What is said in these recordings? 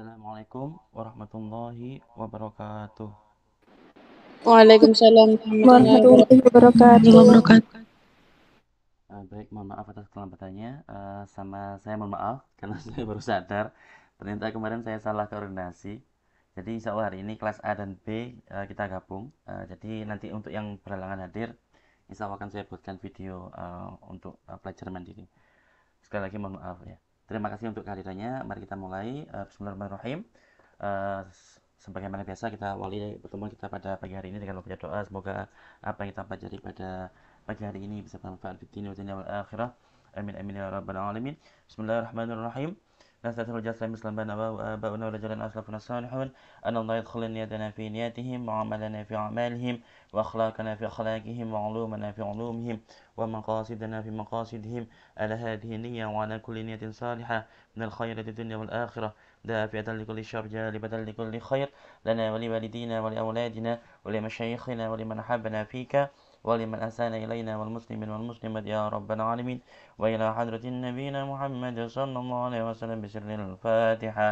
Assalamualaikum warahmatullahi wabarakatuh. Waalaikumsalam warahmatullahi wabarakatuh. Eh, baik, mohon maaf atas kelambatannya. Eh, sama saya mohon maaf karena saya baru sadar ternyata kemarin saya salah koordinasi. Jadi insya Allah hari ini kelas A dan B eh, kita gabung. jadi nanti untuk yang berhalangan hadir, insya Allah akan saya buatkan video untuk pelajaran mandiri. Sekali lagi mohon maaf ya. Terima kasih untuk kehadirannya. Mari kita mulai. Uh, Bismillahirrahmanirrahim. Uh, sebagaimana biasa kita awali pertemuan kita pada pagi hari ini dengan membaca doa. Semoga apa yang kita pelajari pada pagi hari ini bisa bermanfaat di dunia dan akhirat. Amin amin ya rabbal alamin. Bismillahirrahmanirrahim. لا تأثر الجلسة مثل بين آباؤنا جلنا أسلفنا الصالحون أن الله يدخل نيتنا في نياتهم وعملنا في أعمالهم وأخلاقنا في أخلاقهم وعلومنا في علومهم ومقاصدنا في مقاصدهم على هذه النية وعلى كل نية صالحة من الخير الدنيا والآخرة دافعة لكل شر جالبة لكل خير لنا ولوالدينا ولأولادنا ولمشايخنا ولمن أحبنا فيك ولمن أحسن إلينا والمسلمين والمسلمات يا رب العالمين وإلى حضرة نبينا محمد صلى الله عليه وسلم بسر الفاتحة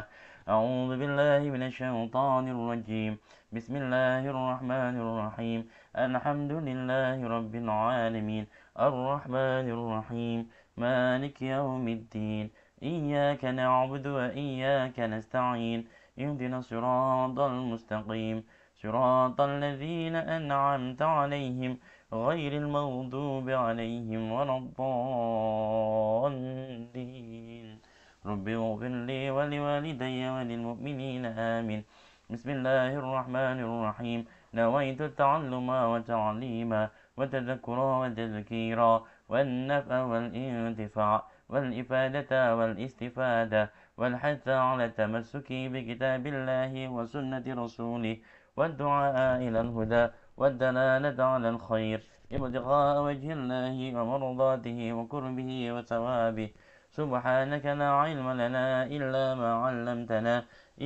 أعوذ بالله من الشيطان الرجيم بسم الله الرحمن الرحيم الحمد لله رب العالمين الرحمن الرحيم مالك يوم الدين إياك نعبد وإياك نستعين اهدنا الصراط المستقيم صراط الذين أنعمت عليهم غير المغضوب عليهم ولا الضالين رب اغفر لي ولوالدي وللمؤمنين آمين بسم الله الرحمن الرحيم نويت التعلم وتعليما وتذكرا وتذكيرا والنفع والانتفاع والإفادة والاستفادة والحث على التمسك بكتاب الله وسنة رسوله والدعاء إلى الهدى والدلالة على الخير ابتغاء وجه الله ومرضاته وكربه وثوابه سبحانك لا علم لنا إلا ما علمتنا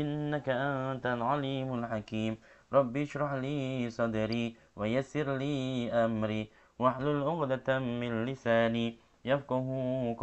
إنك أنت العليم الحكيم رب اشرح لي صدري ويسر لي أمري واحلل عقدة من لساني يفقه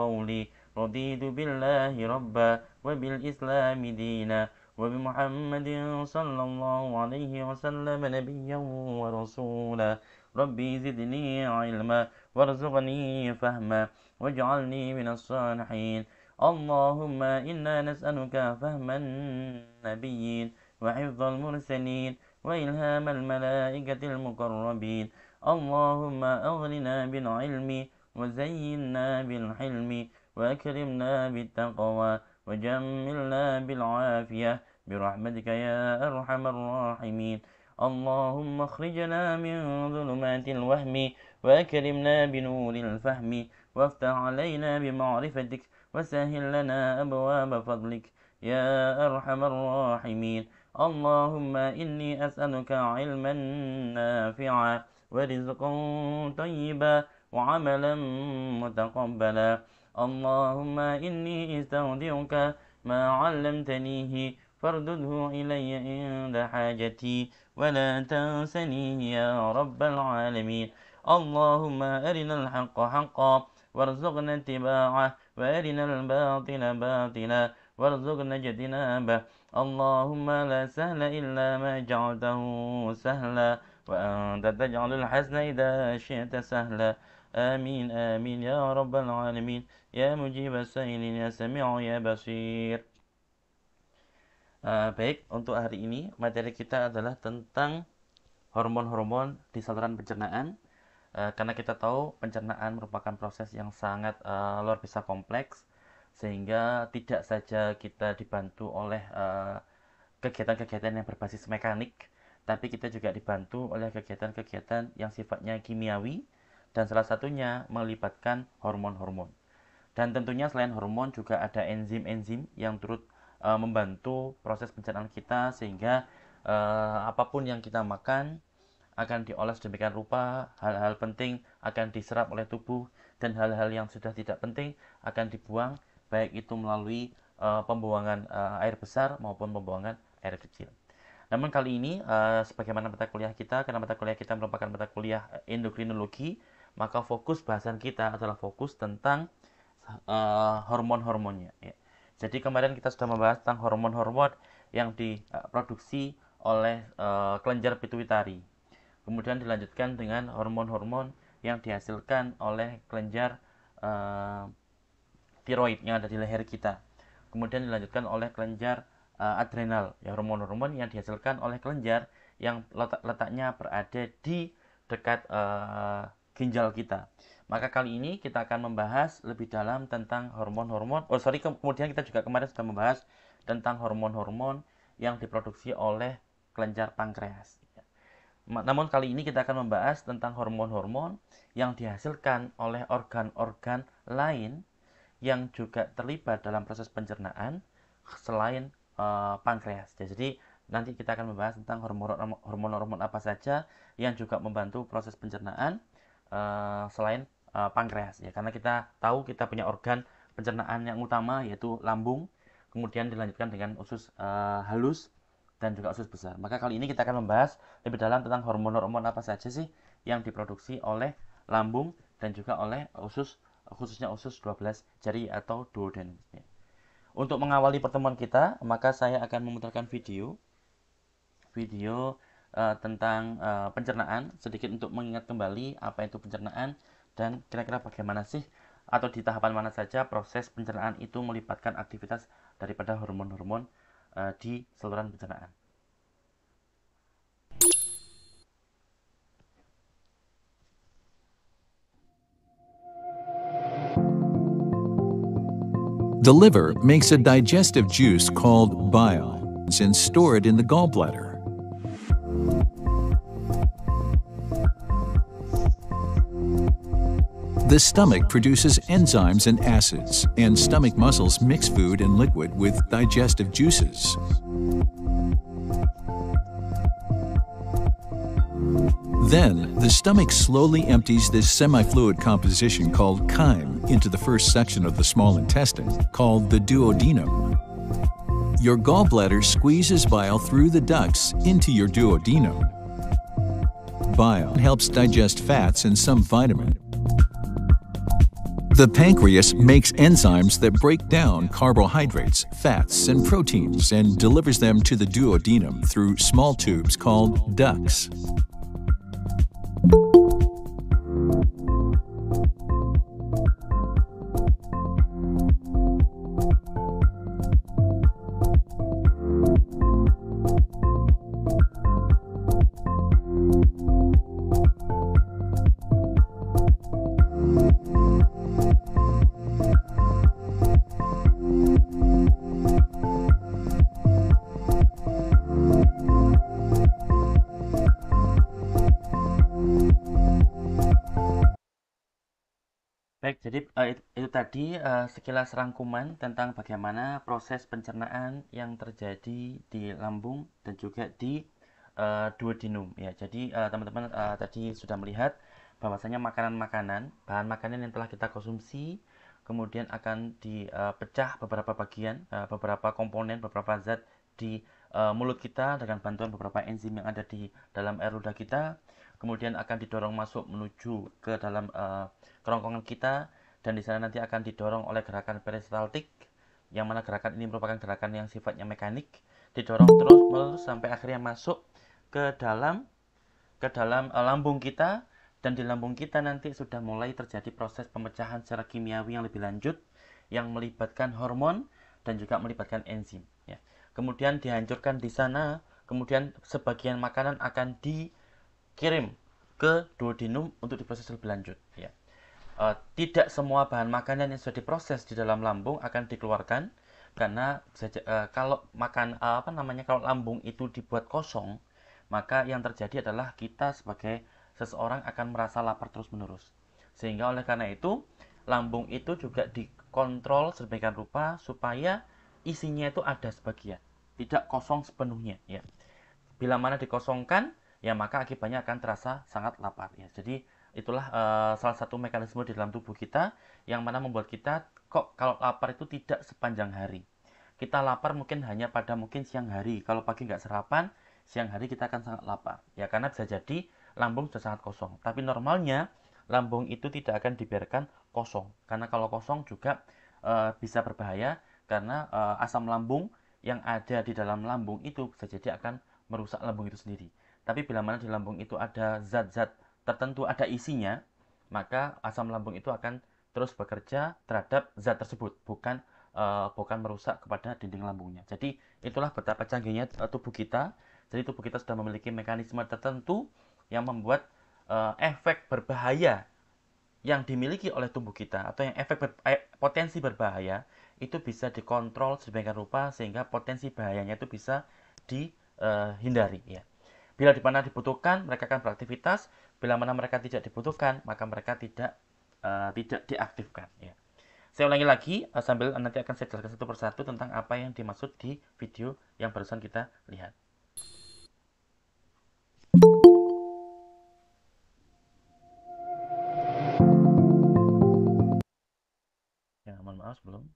قولي رضيت بالله ربا وبالإسلام دينا وبمحمد صلى الله عليه وسلم نبيا ورسولا ربي زدني علما وارزقني فهما واجعلني من الصالحين اللهم إنا نسألك فهم النبيين وحفظ المرسلين وإلهام الملائكة المقربين اللهم أغننا بالعلم وزينا بالحلم وأكرمنا بالتقوى وجملنا بالعافية برحمتك يا أرحم الراحمين اللهم اخرجنا من ظلمات الوهم وأكرمنا بنور الفهم وافتح علينا بمعرفتك وسهل لنا أبواب فضلك يا أرحم الراحمين اللهم إني أسألك علما نافعا ورزقا طيبا وعملا متقبلا اللهم إني استودعك ما علمتنيه فارده إلي عند حاجتي ولا تنسني يا رب العالمين اللهم أرنا الحق حقا وارزقنا اتباعه وأرنا الباطل باطلا وارزقنا اجتنابه اللهم لا سهل إلا ما جعلته سهلا وأنت تجعل الحزن إذا شئت سهلا آمين آمين يا رب العالمين يا مجيب السائلين يا سميع يا بصير Uh, baik, untuk hari ini materi kita adalah tentang hormon-hormon di saluran pencernaan. Uh, karena kita tahu pencernaan merupakan proses yang sangat uh, luar biasa kompleks, sehingga tidak saja kita dibantu oleh kegiatan-kegiatan uh, yang berbasis mekanik, tapi kita juga dibantu oleh kegiatan-kegiatan yang sifatnya kimiawi dan salah satunya melibatkan hormon-hormon. Dan tentunya selain hormon juga ada enzim-enzim yang turut uh, membantu proses pencernaan kita sehingga uh, apapun yang kita makan akan diolah sedemikian rupa, hal-hal penting akan diserap oleh tubuh dan hal-hal yang sudah tidak penting akan dibuang baik itu melalui uh, pembuangan uh, air besar maupun pembuangan air kecil. Namun kali ini, uh, sebagaimana mata kuliah kita, karena mata kuliah kita merupakan mata kuliah endokrinologi, maka fokus bahasan kita adalah fokus tentang hormon-hormonnya. Ya. Jadi kemarin kita sudah membahas tentang hormon-hormon yang diproduksi oleh e, kelenjar pituitari. Kemudian dilanjutkan dengan hormon-hormon yang dihasilkan oleh kelenjar e, tiroid yang ada di leher kita. Kemudian dilanjutkan oleh kelenjar e, adrenal, ya hormon-hormon yang dihasilkan oleh kelenjar yang letak letaknya berada di dekat e, ginjal kita. Maka kali ini kita akan membahas lebih dalam tentang hormon-hormon. Oh sorry, kemudian kita juga kemarin sudah membahas tentang hormon-hormon yang diproduksi oleh kelenjar pankreas. Namun kali ini kita akan membahas tentang hormon-hormon yang dihasilkan oleh organ-organ lain yang juga terlibat dalam proses pencernaan selain uh, pankreas. Ya, jadi nanti kita akan membahas tentang hormon-hormon apa saja yang juga membantu proses pencernaan uh, selain uh, pankreas ya karena kita tahu kita punya organ pencernaan yang utama yaitu lambung kemudian dilanjutkan dengan usus uh, halus dan juga usus besar maka kali ini kita akan membahas lebih dalam tentang hormon-hormon apa saja sih yang diproduksi oleh lambung dan juga oleh usus khususnya usus 12 jari atau duodenum ya. Untuk mengawali pertemuan kita, maka saya akan memutarkan video video uh, tentang uh, pencernaan sedikit untuk mengingat kembali apa itu pencernaan dan kira-kira bagaimana sih atau di tahapan mana saja proses pencernaan itu melibatkan aktivitas daripada hormon-hormon e, di saluran pencernaan. The liver makes a digestive juice called bile and store it in the gallbladder. The stomach produces enzymes and acids, and stomach muscles mix food and liquid with digestive juices. Then, the stomach slowly empties this semi-fluid composition called chyme into the first section of the small intestine, called the duodenum. Your gallbladder squeezes bile through the ducts into your duodenum. Bile helps digest fats and some vitamin, the pancreas makes enzymes that break down carbohydrates, fats, and proteins and delivers them to the duodenum through small tubes called ducts. Jadi, uh, sekilas rangkuman tentang bagaimana proses pencernaan yang terjadi di lambung dan juga di uh, duodenum ya. Jadi, eh, teman-teman uh, uh, tadi sudah melihat bahwasanya makanan-makanan, bahan makanan yang telah kita konsumsi kemudian akan dipecah beberapa bagian, beberapa komponen, beberapa zat di mulut kita dengan bantuan beberapa enzim yang ada di dalam air ludah kita, kemudian akan didorong masuk menuju ke dalam kerongkongan kita dan di sana nanti akan didorong oleh gerakan peristaltik yang mana gerakan ini merupakan gerakan yang sifatnya mekanik didorong terus menerus sampai akhirnya masuk ke dalam ke dalam eh, lambung kita dan di lambung kita nanti sudah mulai terjadi proses pemecahan secara kimiawi yang lebih lanjut yang melibatkan hormon dan juga melibatkan enzim ya. kemudian dihancurkan di sana kemudian sebagian makanan akan dikirim ke duodenum untuk diproses lebih lanjut ya e, tidak semua bahan makanan yang sudah diproses di dalam lambung akan dikeluarkan karena e, kalau makan e, apa namanya kalau lambung itu dibuat kosong maka yang terjadi adalah kita sebagai seseorang akan merasa lapar terus-menerus sehingga oleh karena itu lambung itu juga dikontrol sedemikian rupa supaya isinya itu ada sebagian tidak kosong sepenuhnya ya bila mana dikosongkan ya maka akibatnya akan terasa sangat lapar ya jadi itulah uh, salah satu mekanisme di dalam tubuh kita yang mana membuat kita kok kalau lapar itu tidak sepanjang hari. Kita lapar mungkin hanya pada mungkin siang hari. Kalau pagi nggak sarapan, siang hari kita akan sangat lapar. Ya karena bisa jadi lambung sudah sangat kosong. Tapi normalnya lambung itu tidak akan dibiarkan kosong. Karena kalau kosong juga uh, bisa berbahaya karena uh, asam lambung yang ada di dalam lambung itu bisa jadi akan merusak lambung itu sendiri. Tapi bila mana di lambung itu ada zat-zat tertentu ada isinya, maka asam lambung itu akan terus bekerja terhadap zat tersebut, bukan uh, bukan merusak kepada dinding lambungnya. Jadi itulah betapa canggihnya eh, tubuh kita. Jadi tubuh kita sudah memiliki mekanisme tertentu yang membuat uh, efek berbahaya yang dimiliki oleh tubuh kita atau yang efek ber, potensi berbahaya itu bisa dikontrol sedemikian rupa sehingga potensi bahayanya itu bisa dihindari ya. Bila dimana dibutuhkan, mereka akan beraktivitas Bila mana mereka tidak dibutuhkan, maka mereka tidak uh, tidak diaktifkan. Ya. Saya ulangi lagi uh, sambil nanti akan saya jelaskan satu persatu tentang apa yang dimaksud di video yang barusan kita lihat. Ya, mohon maaf sebelum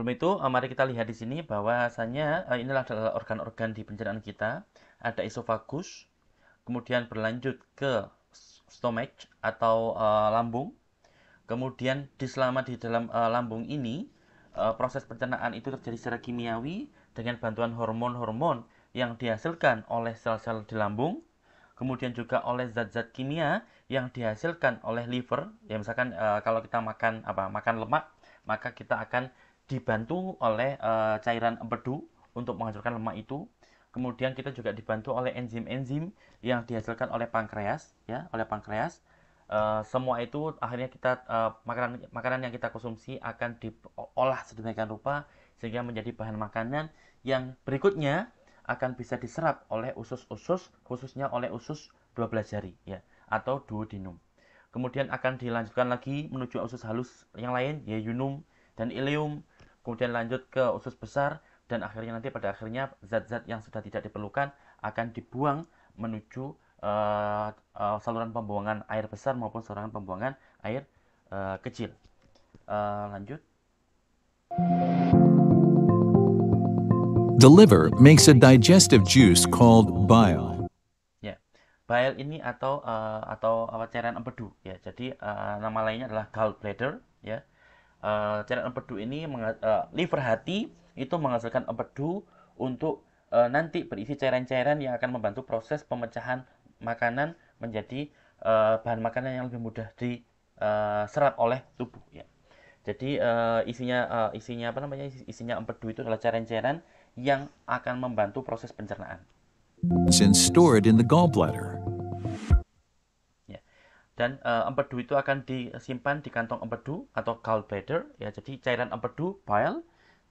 Sebelum itu, eh, mari kita lihat di sini bahwa bahwasanya eh, inilah adalah organ-organ di pencernaan kita. Ada esofagus, kemudian berlanjut ke stomach atau uh, lambung. Kemudian di selama di dalam uh, lambung ini, uh, proses pencernaan itu terjadi secara kimiawi dengan bantuan hormon-hormon yang dihasilkan oleh sel-sel di lambung, kemudian juga oleh zat-zat kimia yang dihasilkan oleh liver. Ya misalkan uh, kalau kita makan apa? Makan lemak, maka kita akan dibantu oleh uh, cairan empedu untuk menghancurkan lemak itu. Kemudian kita juga dibantu oleh enzim-enzim yang dihasilkan oleh pankreas, ya, oleh pankreas. Uh, semua itu akhirnya kita eh, makanan makanan yang kita konsumsi akan diolah sedemikian rupa sehingga menjadi bahan makanan yang berikutnya akan bisa diserap oleh usus-usus khususnya oleh usus 12 jari ya atau duodenum. Kemudian akan dilanjutkan lagi menuju usus halus yang lain yaitu yunum dan ileum kemudian lanjut ke usus besar dan akhirnya nanti pada akhirnya zat-zat yang sudah tidak diperlukan akan dibuang menuju uh, uh, saluran pembuangan air besar maupun saluran pembuangan air uh, kecil. Uh, lanjut. The liver makes a digestive juice called bile. Ya, yeah. bile ini atau uh, atau apa cairan empedu ya. Jadi uh, nama lainnya adalah gallbladder ya. Yeah uh, eh, cairan empedu ini uh, liver hati itu menghasilkan empedu untuk uh, nanti berisi cairan-cairan yang akan membantu proses pemecahan makanan menjadi uh, bahan makanan yang lebih mudah diserap oleh tubuh ya. Jadi uh, isinya uh, isinya apa namanya isinya empedu itu adalah cairan-cairan yang akan membantu proses pencernaan. Since stored in the gallbladder, dan uh, empedu itu akan disimpan di kantong empedu atau gallbladder ya jadi cairan empedu pile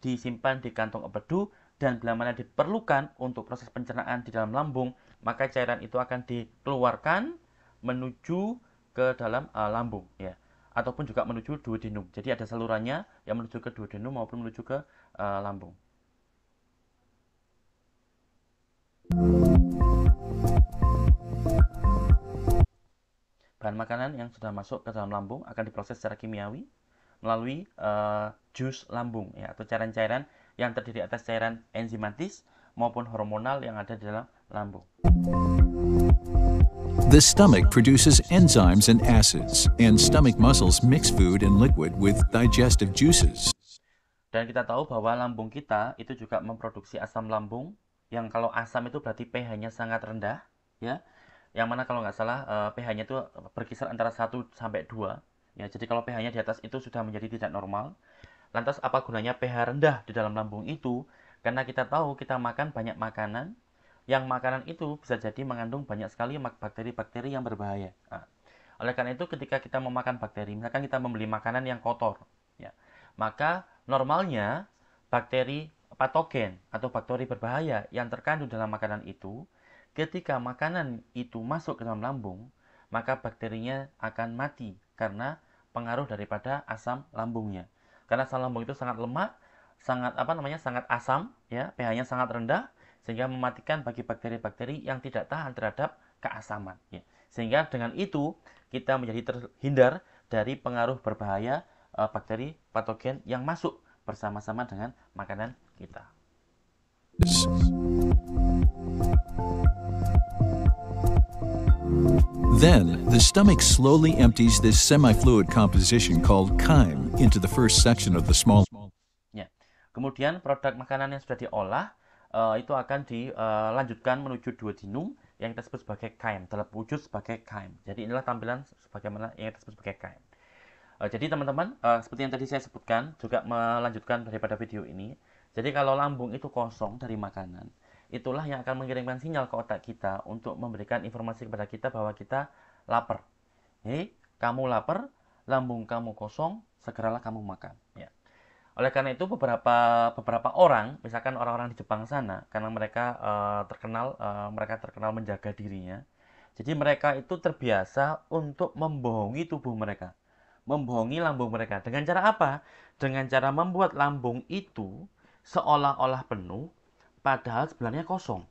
disimpan di kantong empedu dan bila mana diperlukan untuk proses pencernaan di dalam lambung maka cairan itu akan dikeluarkan menuju ke dalam uh, lambung ya ataupun juga menuju duodenum jadi ada salurannya yang menuju ke duodenum maupun menuju ke uh, lambung bahan makanan yang sudah masuk ke dalam lambung akan diproses secara kimiawi melalui uh, jus lambung ya atau cairan-cairan yang terdiri atas cairan enzimatis maupun hormonal yang ada di dalam lambung. The stomach produces enzymes and acids, and stomach muscles mix food and liquid with digestive juices. Dan kita tahu bahwa lambung kita itu juga memproduksi asam lambung yang kalau asam itu berarti pH-nya sangat rendah, ya yang mana kalau nggak salah uh, pH-nya itu berkisar antara 1 sampai 2. Ya, jadi kalau pH-nya di atas itu sudah menjadi tidak normal. Lantas apa gunanya pH rendah di dalam lambung itu? Karena kita tahu kita makan banyak makanan yang makanan itu bisa jadi mengandung banyak sekali bakteri-bakteri yang berbahaya. Nah, oleh karena itu ketika kita memakan bakteri, misalkan kita membeli makanan yang kotor, ya, maka normalnya bakteri patogen atau bakteri berbahaya yang terkandung dalam makanan itu Ketika makanan itu masuk ke dalam lambung, maka bakterinya akan mati karena pengaruh daripada asam lambungnya. Karena asam lambung itu sangat lemak, sangat apa namanya? sangat asam ya, pH-nya sangat rendah sehingga mematikan bagi bakteri-bakteri yang tidak tahan terhadap keasaman ya. Sehingga dengan itu kita menjadi terhindar dari pengaruh berbahaya e, bakteri patogen yang masuk bersama-sama dengan makanan kita. Then, the stomach slowly empties this semi-fluid composition called chyme into the first section of the small. Ya. Kemudian produk makanan yang sudah diolah uh, itu akan dilanjutkan eh, menuju dua duodenum yang kita sebut sebagai kain, wujud sebagai chyme. Jadi inilah tampilan sebagaimana yang kita sebut sebagai kain. Eh, jadi teman-teman, seperti yang tadi saya sebutkan, juga melanjutkan daripada video ini. Jadi kalau lambung itu kosong dari makanan, itulah yang akan mengirimkan sinyal ke otak kita untuk memberikan informasi kepada kita bahwa kita lapar. Hei, kamu lapar, lambung kamu kosong, segeralah kamu makan. Ya. Oleh karena itu beberapa beberapa orang, misalkan orang-orang di Jepang sana, karena mereka uh, terkenal uh, mereka terkenal menjaga dirinya, jadi mereka itu terbiasa untuk membohongi tubuh mereka, membohongi lambung mereka. Dengan cara apa? Dengan cara membuat lambung itu seolah-olah penuh, padahal sebenarnya kosong.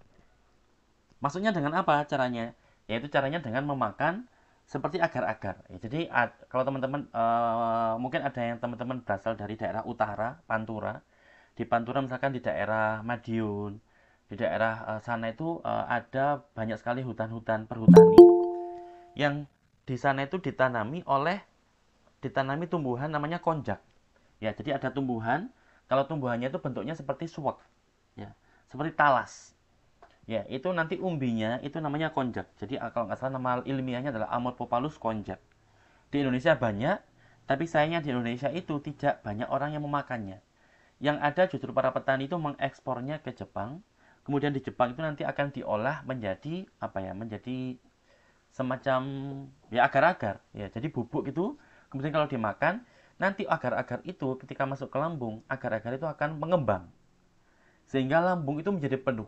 Maksudnya dengan apa caranya? Yaitu caranya dengan memakan seperti agar-agar. Ya, jadi ad, kalau teman-teman uh, mungkin ada yang teman-teman berasal dari daerah utara, Pantura. Di Pantura misalkan di daerah Madiun, di daerah uh, sana itu uh, ada banyak sekali hutan-hutan perhutani yang di sana itu ditanami oleh ditanami tumbuhan namanya konjak. Ya, jadi ada tumbuhan, kalau tumbuhannya itu bentuknya seperti suwak. Ya seperti talas. Ya, itu nanti umbinya itu namanya konjak. Jadi ah, kalau nggak salah nama ilmiahnya adalah Amorphopalus konjak. Di Indonesia banyak, tapi sayangnya di Indonesia itu tidak banyak orang yang memakannya. Yang ada justru para petani itu mengekspornya ke Jepang. Kemudian di Jepang itu nanti akan diolah menjadi apa ya? Menjadi semacam ya agar-agar ya. Jadi bubuk itu kemudian kalau dimakan nanti agar-agar itu ketika masuk ke lambung agar-agar itu akan mengembang sehingga lambung itu menjadi penuh.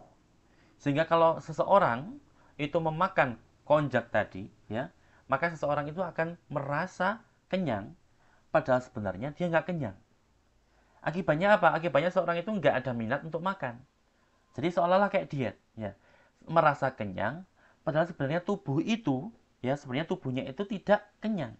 Sehingga kalau seseorang itu memakan konjak tadi, ya, maka seseorang itu akan merasa kenyang, padahal sebenarnya dia nggak kenyang. Akibatnya apa? Akibatnya seorang itu nggak ada minat untuk makan. Jadi seolah-olah kayak diet, ya, merasa kenyang, padahal sebenarnya tubuh itu, ya, sebenarnya tubuhnya itu tidak kenyang.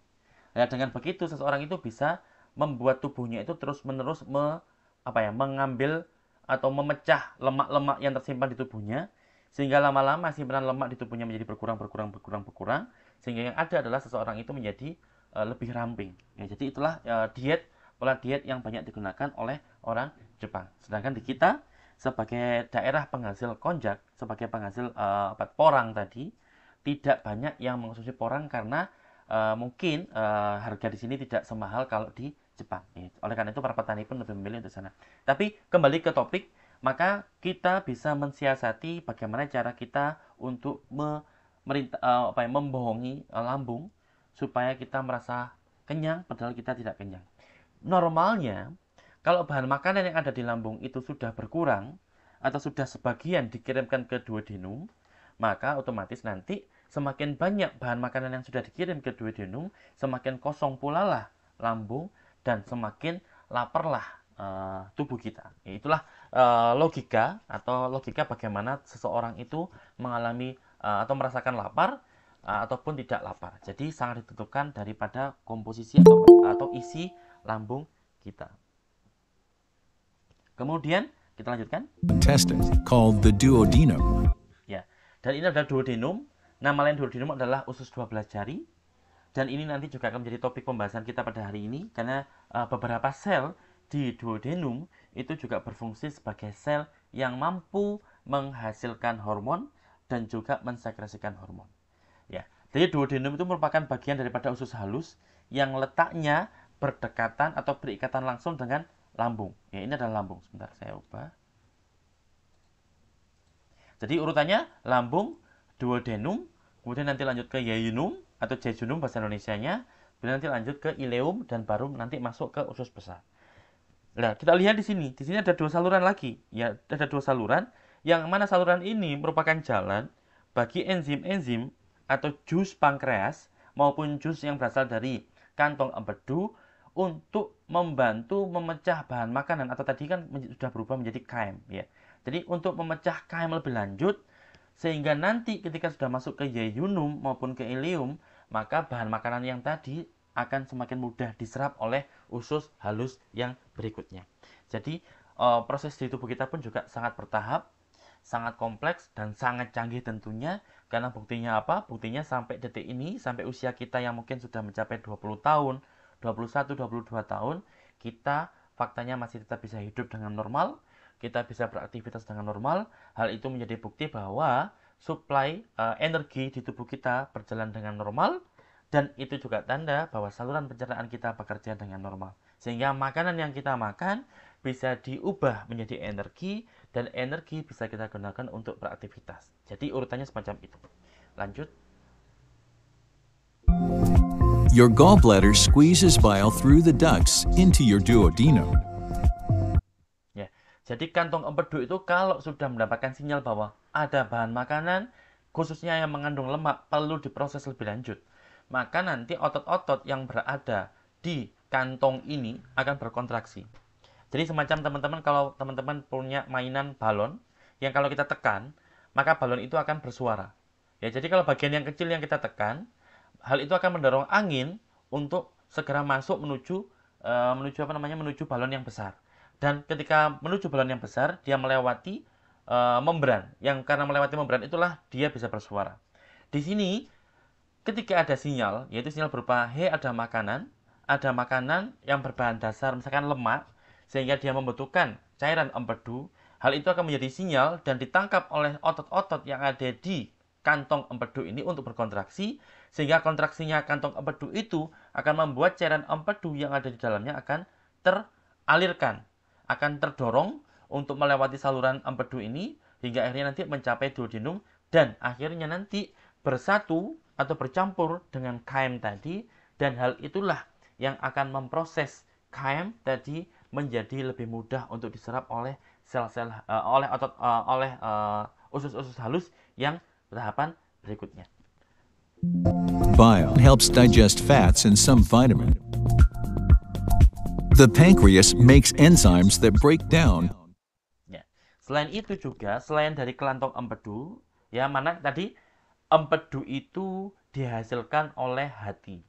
Ya, dengan begitu seseorang itu bisa membuat tubuhnya itu terus-menerus me, apa ya, mengambil atau memecah lemak-lemak yang tersimpan di tubuhnya sehingga lama-lama simpanan lemak di tubuhnya menjadi berkurang berkurang berkurang berkurang sehingga yang ada adalah seseorang itu menjadi uh, lebih ramping ya, jadi itulah uh, diet pola diet yang banyak digunakan oleh orang Jepang sedangkan di kita sebagai daerah penghasil konjak sebagai penghasil uh, porang tadi tidak banyak yang mengkonsumsi porang karena uh, mungkin uh, harga di sini tidak semahal kalau di Jepang. Iya. Oleh karena itu para petani pun lebih memilih untuk sana. Tapi kembali ke topik, maka kita bisa mensiasati bagaimana cara kita untuk me eh, apa ya, membohongi eh, lambung supaya kita merasa kenyang padahal kita tidak kenyang. Normalnya kalau bahan makanan yang ada di lambung itu sudah berkurang atau sudah sebagian dikirimkan ke duodenum, maka otomatis nanti semakin banyak bahan makanan yang sudah dikirim ke duodenum, semakin kosong pula lah lambung dan semakin laparlah uh, tubuh kita. Itulah uh, logika atau logika bagaimana seseorang itu mengalami uh, atau merasakan lapar uh, ataupun tidak lapar. Jadi sangat ditentukan daripada komposisi atau, atau isi lambung kita. Kemudian kita lanjutkan. Intestine called the duodenum. Ya, dan ini adalah duodenum. Nama lain duodenum adalah usus 12 jari dan ini nanti juga akan menjadi topik pembahasan kita pada hari ini karena eh, beberapa sel di duodenum itu juga berfungsi sebagai sel yang mampu menghasilkan hormon dan juga mensekresikan hormon. Ya, jadi duodenum itu merupakan bagian daripada usus halus yang letaknya berdekatan atau berikatan langsung dengan lambung. Ya, ini adalah lambung. Sebentar saya ubah. Jadi urutannya lambung, duodenum, kemudian nanti lanjut ke yainum, atau jejunum bahasa Indonesia-nya, kemudian nanti lanjut ke ileum dan baru nanti masuk ke usus besar nah kita lihat di sini di sini ada dua saluran lagi ya ada dua saluran yang mana saluran ini merupakan jalan bagi enzim-enzim atau jus pankreas maupun jus yang berasal dari kantong empedu untuk membantu memecah bahan makanan atau tadi kan sudah berubah menjadi kaim ya. Jadi untuk memecah kaim lebih lanjut sehingga nanti ketika sudah masuk ke yeyunum maupun ke ileum maka bahan makanan yang tadi akan semakin mudah diserap oleh usus halus yang berikutnya. Jadi eh, proses di tubuh kita pun juga sangat bertahap, sangat kompleks dan sangat canggih tentunya karena buktinya apa? Buktinya sampai detik ini, sampai usia kita yang mungkin sudah mencapai 20 tahun, 21, 22 tahun, kita faktanya masih tetap bisa hidup dengan normal, kita bisa beraktivitas dengan normal. Hal itu menjadi bukti bahwa supply uh, energi di tubuh kita berjalan dengan normal dan itu juga tanda bahwa saluran pencernaan kita bekerja dengan normal. Sehingga makanan yang kita makan bisa diubah menjadi energi dan energi bisa kita gunakan untuk beraktivitas. Jadi urutannya semacam itu. Lanjut. Your gallbladder squeezes bile through the ducts into your duodenum. Jadi kantong empedu itu kalau sudah mendapatkan sinyal bahwa ada bahan makanan, khususnya yang mengandung lemak, perlu diproses lebih lanjut. Maka nanti otot-otot yang berada di kantong ini akan berkontraksi. Jadi semacam teman-teman kalau teman-teman punya mainan balon, yang kalau kita tekan, maka balon itu akan bersuara. Ya, jadi kalau bagian yang kecil yang kita tekan, hal itu akan mendorong angin untuk segera masuk menuju eh, menuju apa namanya menuju balon yang besar dan ketika menuju bulan yang besar dia melewati e, membran yang karena melewati membran itulah dia bisa bersuara di sini ketika ada sinyal yaitu sinyal berupa he ada makanan ada makanan yang berbahan dasar misalkan lemak sehingga dia membutuhkan cairan empedu hal itu akan menjadi sinyal dan ditangkap oleh otot-otot yang ada di kantong empedu ini untuk berkontraksi sehingga kontraksinya kantong empedu itu akan membuat cairan empedu yang ada di dalamnya akan teralirkan akan terdorong untuk melewati saluran empedu ini hingga akhirnya nanti mencapai duodenum dan akhirnya nanti bersatu atau bercampur dengan KM tadi dan hal itulah yang akan memproses KM tadi menjadi lebih mudah untuk diserap oleh sel-sel uh, oleh otot uh, oleh eh, usus-usus uh, halus yang tahapan berikutnya. Bile helps digest fats and some vitamin. The pancreas makes enzymes that break down. Ya. Selain itu juga, selain dari kelantong empedu, ya mana tadi empedu itu dihasilkan oleh hati.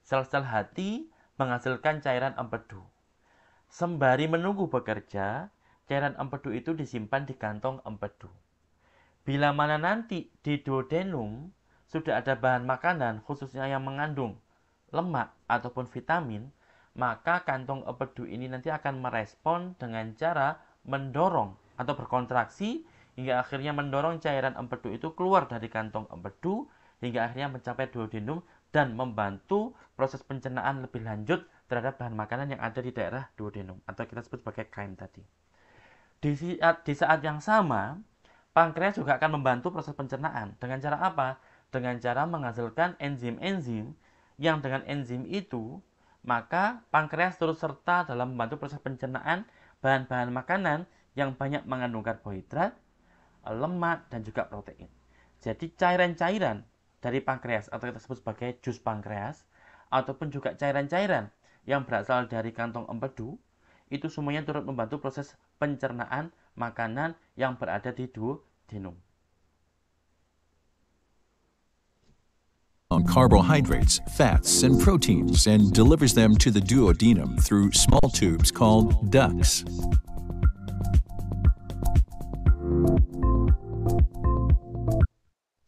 Sel-sel hati menghasilkan cairan empedu. Sembari menunggu bekerja, cairan empedu itu disimpan di kantong empedu. Bila mana nanti di duodenum sudah ada bahan makanan khususnya yang mengandung lemak ataupun vitamin, maka kantung empedu ini nanti akan merespon dengan cara mendorong atau berkontraksi hingga akhirnya mendorong cairan empedu itu keluar dari kantong empedu hingga akhirnya mencapai duodenum dan membantu proses pencernaan lebih lanjut terhadap bahan makanan yang ada di daerah duodenum atau kita sebut sebagai kain tadi. Di saat, ah, di saat yang sama, pankreas juga akan membantu proses pencernaan dengan cara apa? Dengan cara menghasilkan enzim-enzim yang dengan enzim itu maka pankreas turut serta dalam membantu proses pencernaan bahan-bahan makanan yang banyak mengandung karbohidrat, lemak, dan juga protein. Jadi cairan-cairan dari pankreas atau kita sebut sebagai jus pankreas ataupun juga cairan-cairan yang berasal dari kantong empedu itu semuanya turut membantu proses pencernaan makanan yang berada di duodenum. from carbohydrates, fats, and proteins and delivers them to the duodenum through small tubes called ducts.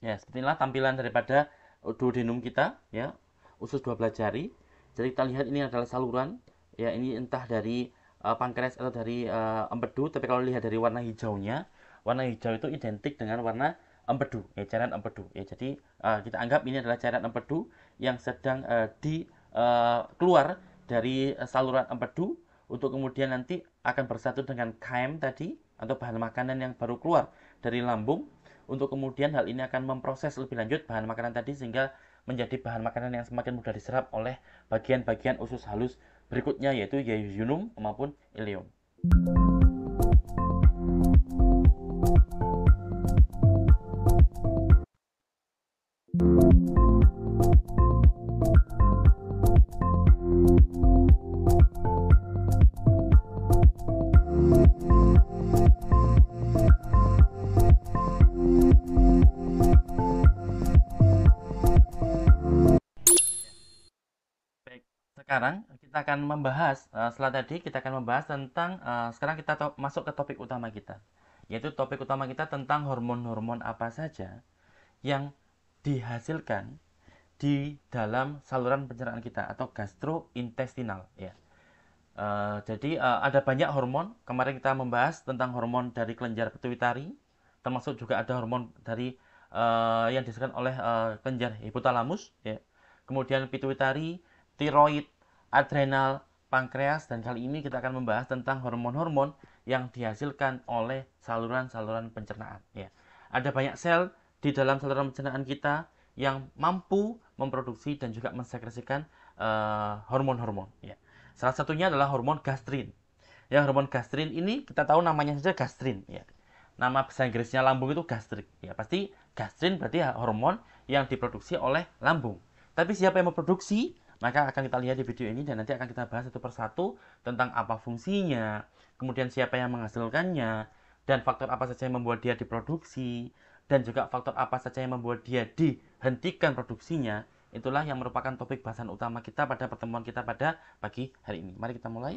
Ya, seperti inilah tampilan daripada duodenum kita, ya, usus 12 jari. Jadi kita lihat ini adalah saluran, ya, ini entah dari uh, pankreas atau dari uh, eh, empedu, tapi kalau lihat dari warna hijaunya, warna hijau itu identik dengan warna empedu ya cairan empedu ya jadi uh, kita anggap ini adalah cairan empedu yang sedang uh, di uh, keluar dari saluran empedu untuk kemudian nanti akan bersatu dengan kaim tadi atau bahan makanan yang baru keluar dari lambung untuk kemudian hal ini akan memproses lebih lanjut bahan makanan tadi sehingga menjadi bahan makanan yang semakin mudah diserap oleh bagian-bagian usus halus berikutnya yaitu yeyunum maupun ileum. sekarang eh, kita akan membahas uh, setelah tadi kita akan membahas tentang uh, sekarang kita masuk ke topik utama kita yaitu topik utama kita tentang hormon-hormon apa saja yang dihasilkan di dalam saluran pencernaan kita atau gastrointestinal ya. Uh, jadi uh, ada banyak hormon. Kemarin kita membahas tentang hormon dari kelenjar pituitari, termasuk juga ada hormon dari uh, yang dihasilkan oleh uh, kelenjar hipotalamus. Ya. Kemudian pituitari, tiroid, adrenal, pankreas, dan kali ini kita akan membahas tentang hormon-hormon yang dihasilkan oleh saluran-saluran pencernaan. Ya. Ada banyak sel di dalam saluran pencernaan kita yang mampu memproduksi dan juga mensekresikan eh, hormon-hormon. Uh, ya. Salah satunya adalah hormon gastrin. Ya, hormon gastrin ini kita tahu namanya saja gastrin. Ya. Nama bahasa Inggrisnya lambung itu gastrik. Ya, pasti gastrin berarti hormon yang diproduksi oleh lambung. Tapi siapa yang memproduksi? Maka akan kita lihat di video ini dan nanti akan kita bahas satu persatu tentang apa fungsinya, kemudian siapa yang menghasilkannya, dan faktor apa saja yang membuat dia diproduksi, dan juga faktor apa saja yang membuat dia dihentikan produksinya. Itulah yang merupakan topik bahasan utama kita pada pertemuan kita pada pagi hari ini. Mari kita mulai.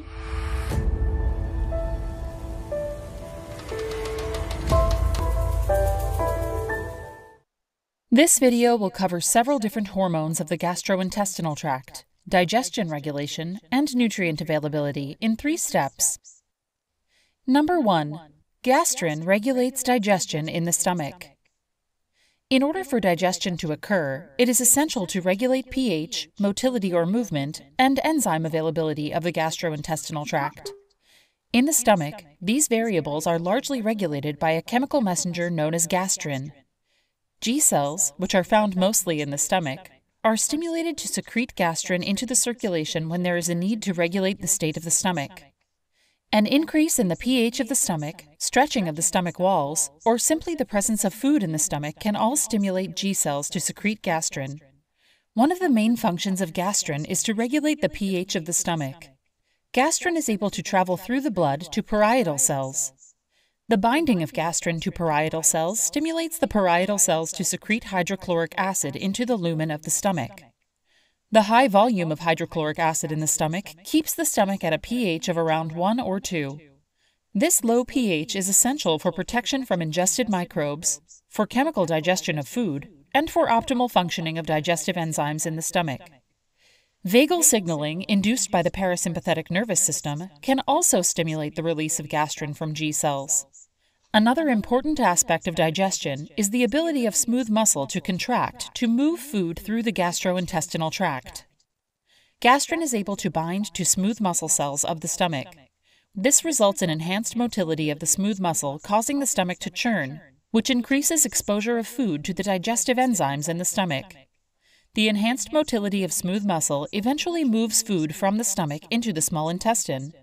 This video will cover several different hormones of the gastrointestinal tract, digestion regulation, and nutrient availability in three steps. Number 1. Gastrin regulates digestion in the stomach. In order for digestion to occur, it is essential to regulate pH, motility or movement, and enzyme availability of the gastrointestinal tract. In the stomach, these variables are largely regulated by a chemical messenger known as gastrin. G cells, which are found mostly in the stomach, are stimulated to secrete gastrin into the circulation when there is a need to regulate the state of the stomach. An increase in the pH of the stomach, stretching of the stomach walls, or simply the presence of food in the stomach can all stimulate G cells to secrete gastrin. One of the main functions of gastrin is to regulate the pH of the stomach. Gastrin is able to travel through the blood to parietal cells, the binding of gastrin to parietal cells stimulates the parietal cells to secrete hydrochloric acid into the lumen of the stomach. The high volume of hydrochloric acid in the stomach keeps the stomach at a pH of around 1 or 2. This low pH is essential for protection from ingested microbes, for chemical digestion of food, and for optimal functioning of digestive enzymes in the stomach. Vagal signaling induced by the parasympathetic nervous system can also stimulate the release of gastrin from G cells. Another important aspect of digestion is the ability of smooth muscle to contract to move food through the gastrointestinal tract. Gastrin is able to bind to smooth muscle cells of the stomach. This results in enhanced motility of the smooth muscle, causing the stomach to churn, which increases exposure of food to the digestive enzymes in the stomach. The enhanced motility of smooth muscle eventually moves food from the stomach into the small intestine,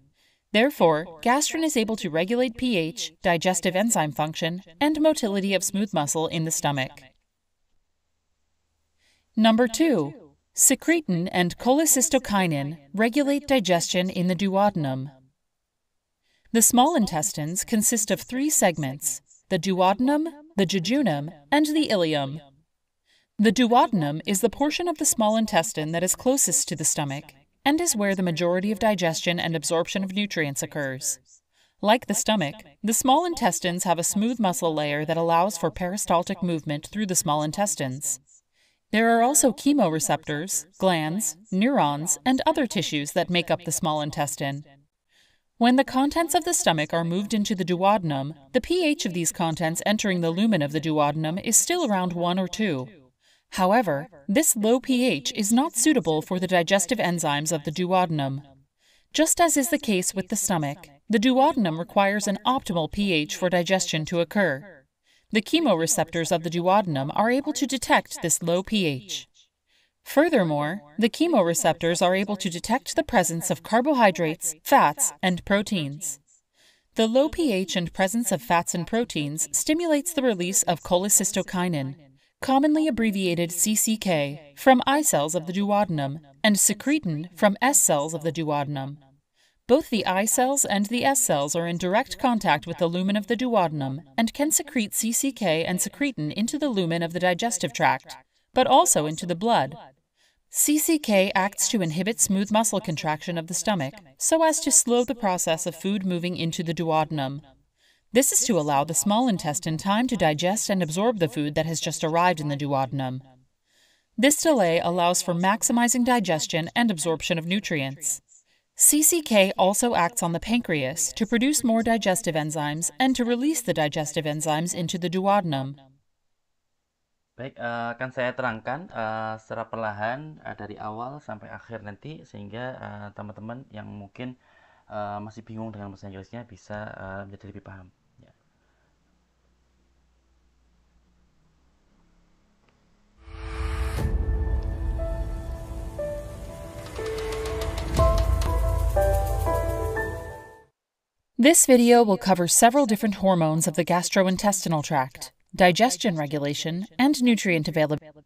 Therefore, gastrin is able to regulate pH, digestive enzyme function, and motility of smooth muscle in the stomach. Number 2. Secretin and cholecystokinin regulate digestion in the duodenum. The small intestines consist of three segments the duodenum, the jejunum, and the ileum. The duodenum is the portion of the small intestine that is closest to the stomach and is where the majority of digestion and absorption of nutrients occurs. Like the stomach, the small intestines have a smooth muscle layer that allows for peristaltic movement through the small intestines. There are also chemoreceptors, glands, neurons, and other tissues that make up the small intestine. When the contents of the stomach are moved into the duodenum, the pH of these contents entering the lumen of the duodenum is still around 1 or 2, However, this low pH is not suitable for the digestive enzymes of the duodenum. Just as is the case with the stomach, the duodenum requires an optimal pH for digestion to occur. The chemoreceptors of the duodenum are able to detect this low pH. Furthermore, the chemoreceptors are able to detect the presence of carbohydrates, fats, and proteins. The low pH and presence of fats and proteins stimulates the release of cholecystokinin, commonly abbreviated CCK, from I cells of the duodenum, and secretin from S cells of the duodenum. Both the I cells and the S cells are in direct contact with the lumen of the duodenum and can secrete CCK and secretin into the lumen of the digestive tract, but also into the blood. CCK acts to inhibit smooth muscle contraction of the stomach so as to slow the process of food moving into the duodenum, this is to allow the small intestine time to digest and absorb the food that has just arrived in the duodenum. This delay allows for maximizing digestion and absorption of nutrients. CCK also acts on the pancreas to produce more digestive enzymes and to release the digestive enzymes into the duodenum. Baik, uh, akan saya terangkan uh, secara perlahan uh, dari awal sampai akhir nanti sehingga teman-teman uh, yang mungkin uh, masih bingung dengan bahasa Inggrisnya bisa uh, menjadi lebih paham. This video will cover several different hormones of the gastrointestinal tract, digestion regulation, and nutrient availability.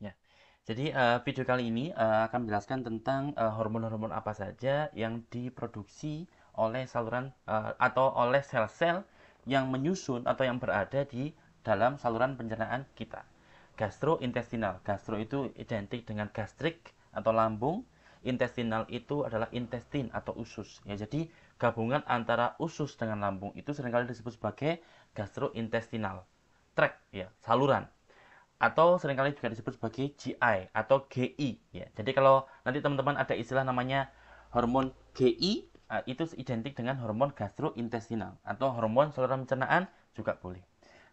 Ya. Jadi uh, video kali ini uh, akan menjelaskan tentang eh, hormon-hormon uh, apa saja yang diproduksi oleh saluran uh, atau oleh sel-sel yang menyusun atau yang berada di dalam saluran pencernaan kita. Gastrointestinal. Gastro itu identik dengan gastrik atau lambung. Intestinal itu adalah intestin atau usus. Ya, jadi Gabungan antara usus dengan lambung itu seringkali disebut sebagai gastrointestinal tract ya, saluran. Atau seringkali juga disebut sebagai GI atau GI ya. Jadi kalau nanti teman-teman ada istilah namanya hormon GI eh, itu identik dengan hormon gastrointestinal atau hormon saluran pencernaan juga boleh.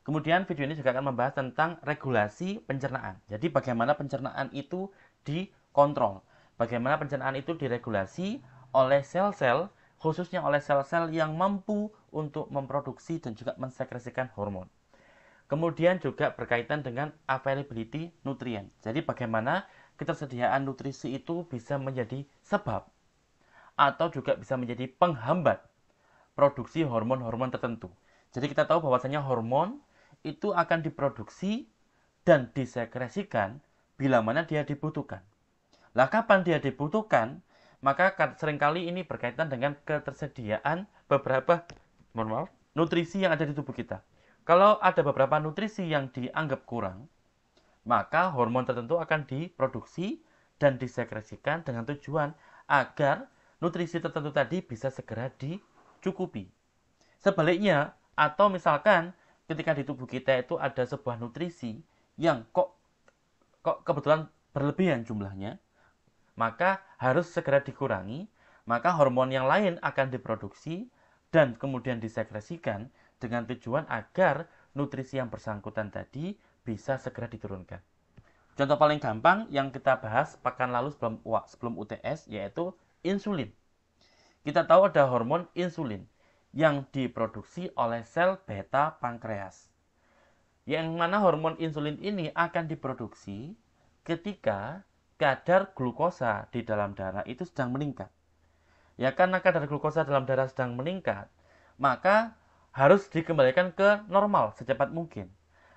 Kemudian video ini juga akan membahas tentang regulasi pencernaan. Jadi bagaimana pencernaan itu dikontrol. Bagaimana pencernaan itu diregulasi oleh sel-sel khususnya oleh sel-sel yang mampu untuk memproduksi dan juga mensekresikan hormon. Kemudian juga berkaitan dengan availability nutrien. Jadi bagaimana ketersediaan nutrisi itu bisa menjadi sebab atau juga bisa menjadi penghambat produksi hormon-hormon tertentu. Jadi kita tahu bahwasanya hormon itu akan diproduksi dan disekresikan bila mana dia dibutuhkan. Lah kapan dia dibutuhkan? Maka seringkali ini berkaitan dengan ketersediaan beberapa normal nutrisi yang ada di tubuh kita. Kalau ada beberapa nutrisi yang dianggap kurang, maka hormon tertentu akan diproduksi dan disekresikan dengan tujuan agar nutrisi tertentu tadi bisa segera dicukupi. Sebaliknya, atau misalkan ketika di tubuh kita itu ada sebuah nutrisi yang kok kok kebetulan berlebihan jumlahnya, maka harus segera dikurangi, maka hormon yang lain akan diproduksi dan kemudian disekresikan dengan tujuan agar nutrisi yang bersangkutan tadi bisa segera diturunkan. Contoh paling gampang yang kita bahas pekan lalu sebelum sebelum UTS yaitu insulin. Kita tahu ada hormon insulin yang diproduksi oleh sel beta pankreas. Yang mana hormon insulin ini akan diproduksi ketika kadar glukosa di dalam darah itu sedang meningkat. Ya karena kadar glukosa dalam darah sedang meningkat, maka harus dikembalikan ke normal secepat mungkin.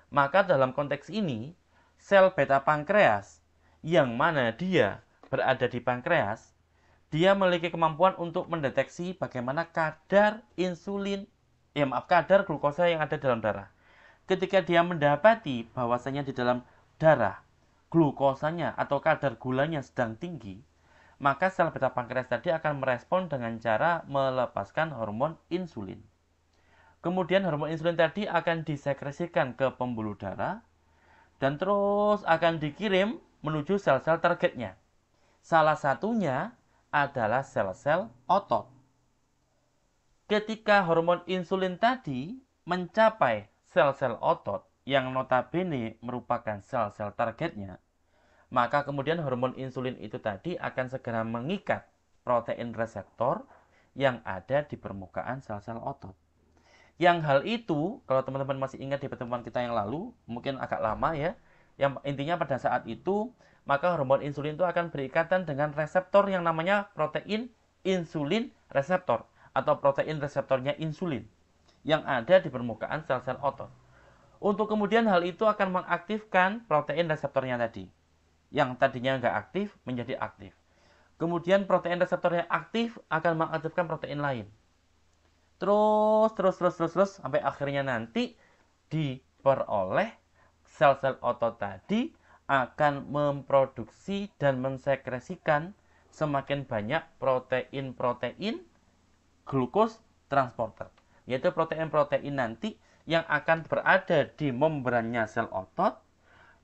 Maka dalam konteks ini, sel beta pankreas yang mana dia berada di pankreas, dia memiliki kemampuan untuk mendeteksi bagaimana kadar insulin, ya maaf, kadar glukosa yang ada dalam darah. Ketika dia mendapati bahwasanya di dalam darah glukosanya atau kadar gulanya sedang tinggi, maka sel beta pankreas tadi akan merespon dengan cara melepaskan hormon insulin. Kemudian hormon insulin tadi akan disekresikan ke pembuluh darah dan terus akan dikirim menuju sel-sel targetnya. Salah satunya adalah sel-sel otot. Ketika hormon insulin tadi mencapai sel-sel otot, yang notabene merupakan sel-sel targetnya, maka kemudian hormon insulin itu tadi akan segera mengikat protein reseptor yang ada di permukaan sel-sel otot. Yang hal itu, kalau teman-teman masih ingat di pertemuan kita yang lalu, mungkin agak lama ya, yang intinya pada saat itu, maka hormon insulin itu akan berikatan dengan reseptor yang namanya protein insulin reseptor atau protein reseptornya insulin yang ada di permukaan sel-sel otot. Untuk kemudian hal itu akan mengaktifkan protein reseptornya tadi. Yang tadinya nggak aktif menjadi aktif. Kemudian protein reseptornya aktif akan mengaktifkan protein lain. Terus, terus, terus, terus, terus, sampai akhirnya nanti diperoleh sel-sel otot tadi akan memproduksi dan mensekresikan semakin banyak protein-protein glukos transporter. Yaitu protein-protein nanti yang akan berada di membrannya sel otot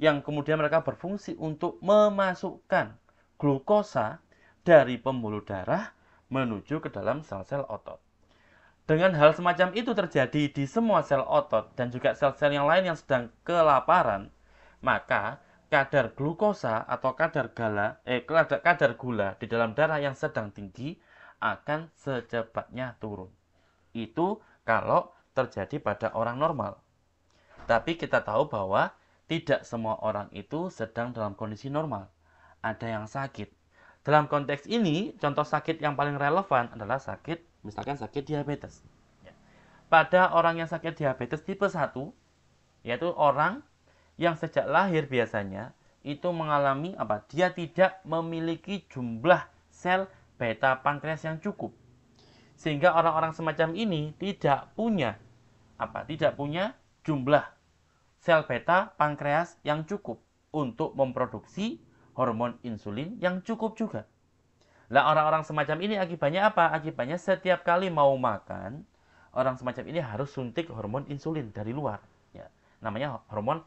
yang kemudian mereka berfungsi untuk memasukkan glukosa dari pembuluh darah menuju ke dalam sel-sel otot. Dengan hal semacam itu terjadi di semua sel otot dan juga sel-sel yang lain yang sedang kelaparan, maka kadar glukosa atau kadar gula, eh kadar gula di dalam darah yang sedang tinggi akan secepatnya turun. Itu kalau terjadi pada orang normal. Tapi kita tahu bahwa tidak semua orang itu sedang dalam kondisi normal. Ada yang sakit. Dalam konteks ini, contoh sakit yang paling relevan adalah sakit, misalkan sakit diabetes. Ya. Pada orang yang sakit diabetes tipe 1, yaitu orang yang sejak lahir biasanya itu mengalami apa? Dia tidak memiliki jumlah sel beta pankreas yang cukup. Sehingga orang-orang semacam ini tidak punya apa? Tidak punya jumlah sel beta pankreas yang cukup untuk memproduksi hormon insulin yang cukup juga. Lah orang-orang semacam ini akibatnya apa? Akibatnya setiap kali mau makan, orang semacam ini harus suntik hormon insulin dari luar. Ya. Namanya hormon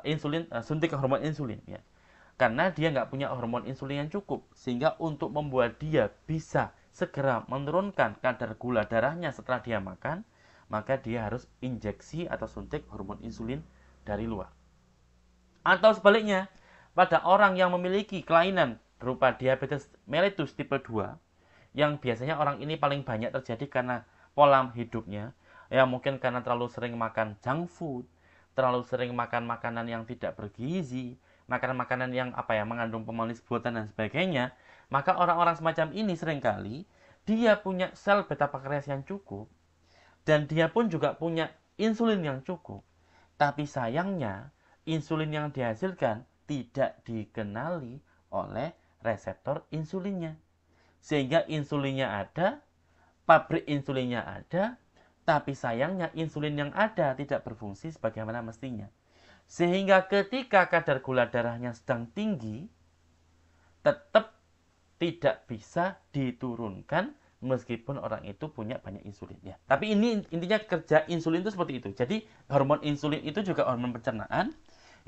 eh, insulin, eh, suntik hormon insulin. Ya. Karena dia nggak punya hormon insulin yang cukup, sehingga untuk membuat dia bisa segera menurunkan kadar gula darahnya setelah dia makan, maka dia harus injeksi atau suntik hormon insulin dari luar. Atau sebaliknya, pada orang yang memiliki kelainan berupa diabetes mellitus tipe 2, yang biasanya orang ini paling banyak terjadi karena pola hidupnya, ya mungkin karena terlalu sering makan junk food, terlalu sering makan makanan yang tidak bergizi, makanan makanan yang apa ya mengandung pemanis buatan dan sebagainya, maka orang-orang semacam ini seringkali dia punya sel beta pankreas yang cukup dan dia pun juga punya insulin yang cukup. Tapi sayangnya insulin yang dihasilkan tidak dikenali oleh reseptor insulinnya. Sehingga insulinnya ada, pabrik insulinnya ada, tapi sayangnya insulin yang ada tidak berfungsi sebagaimana mestinya. Sehingga ketika kadar gula darahnya sedang tinggi, tetap tidak bisa diturunkan meskipun orang itu punya banyak insulinnya. Tapi ini intinya kerja insulin itu seperti itu. Jadi hormon insulin itu juga hormon pencernaan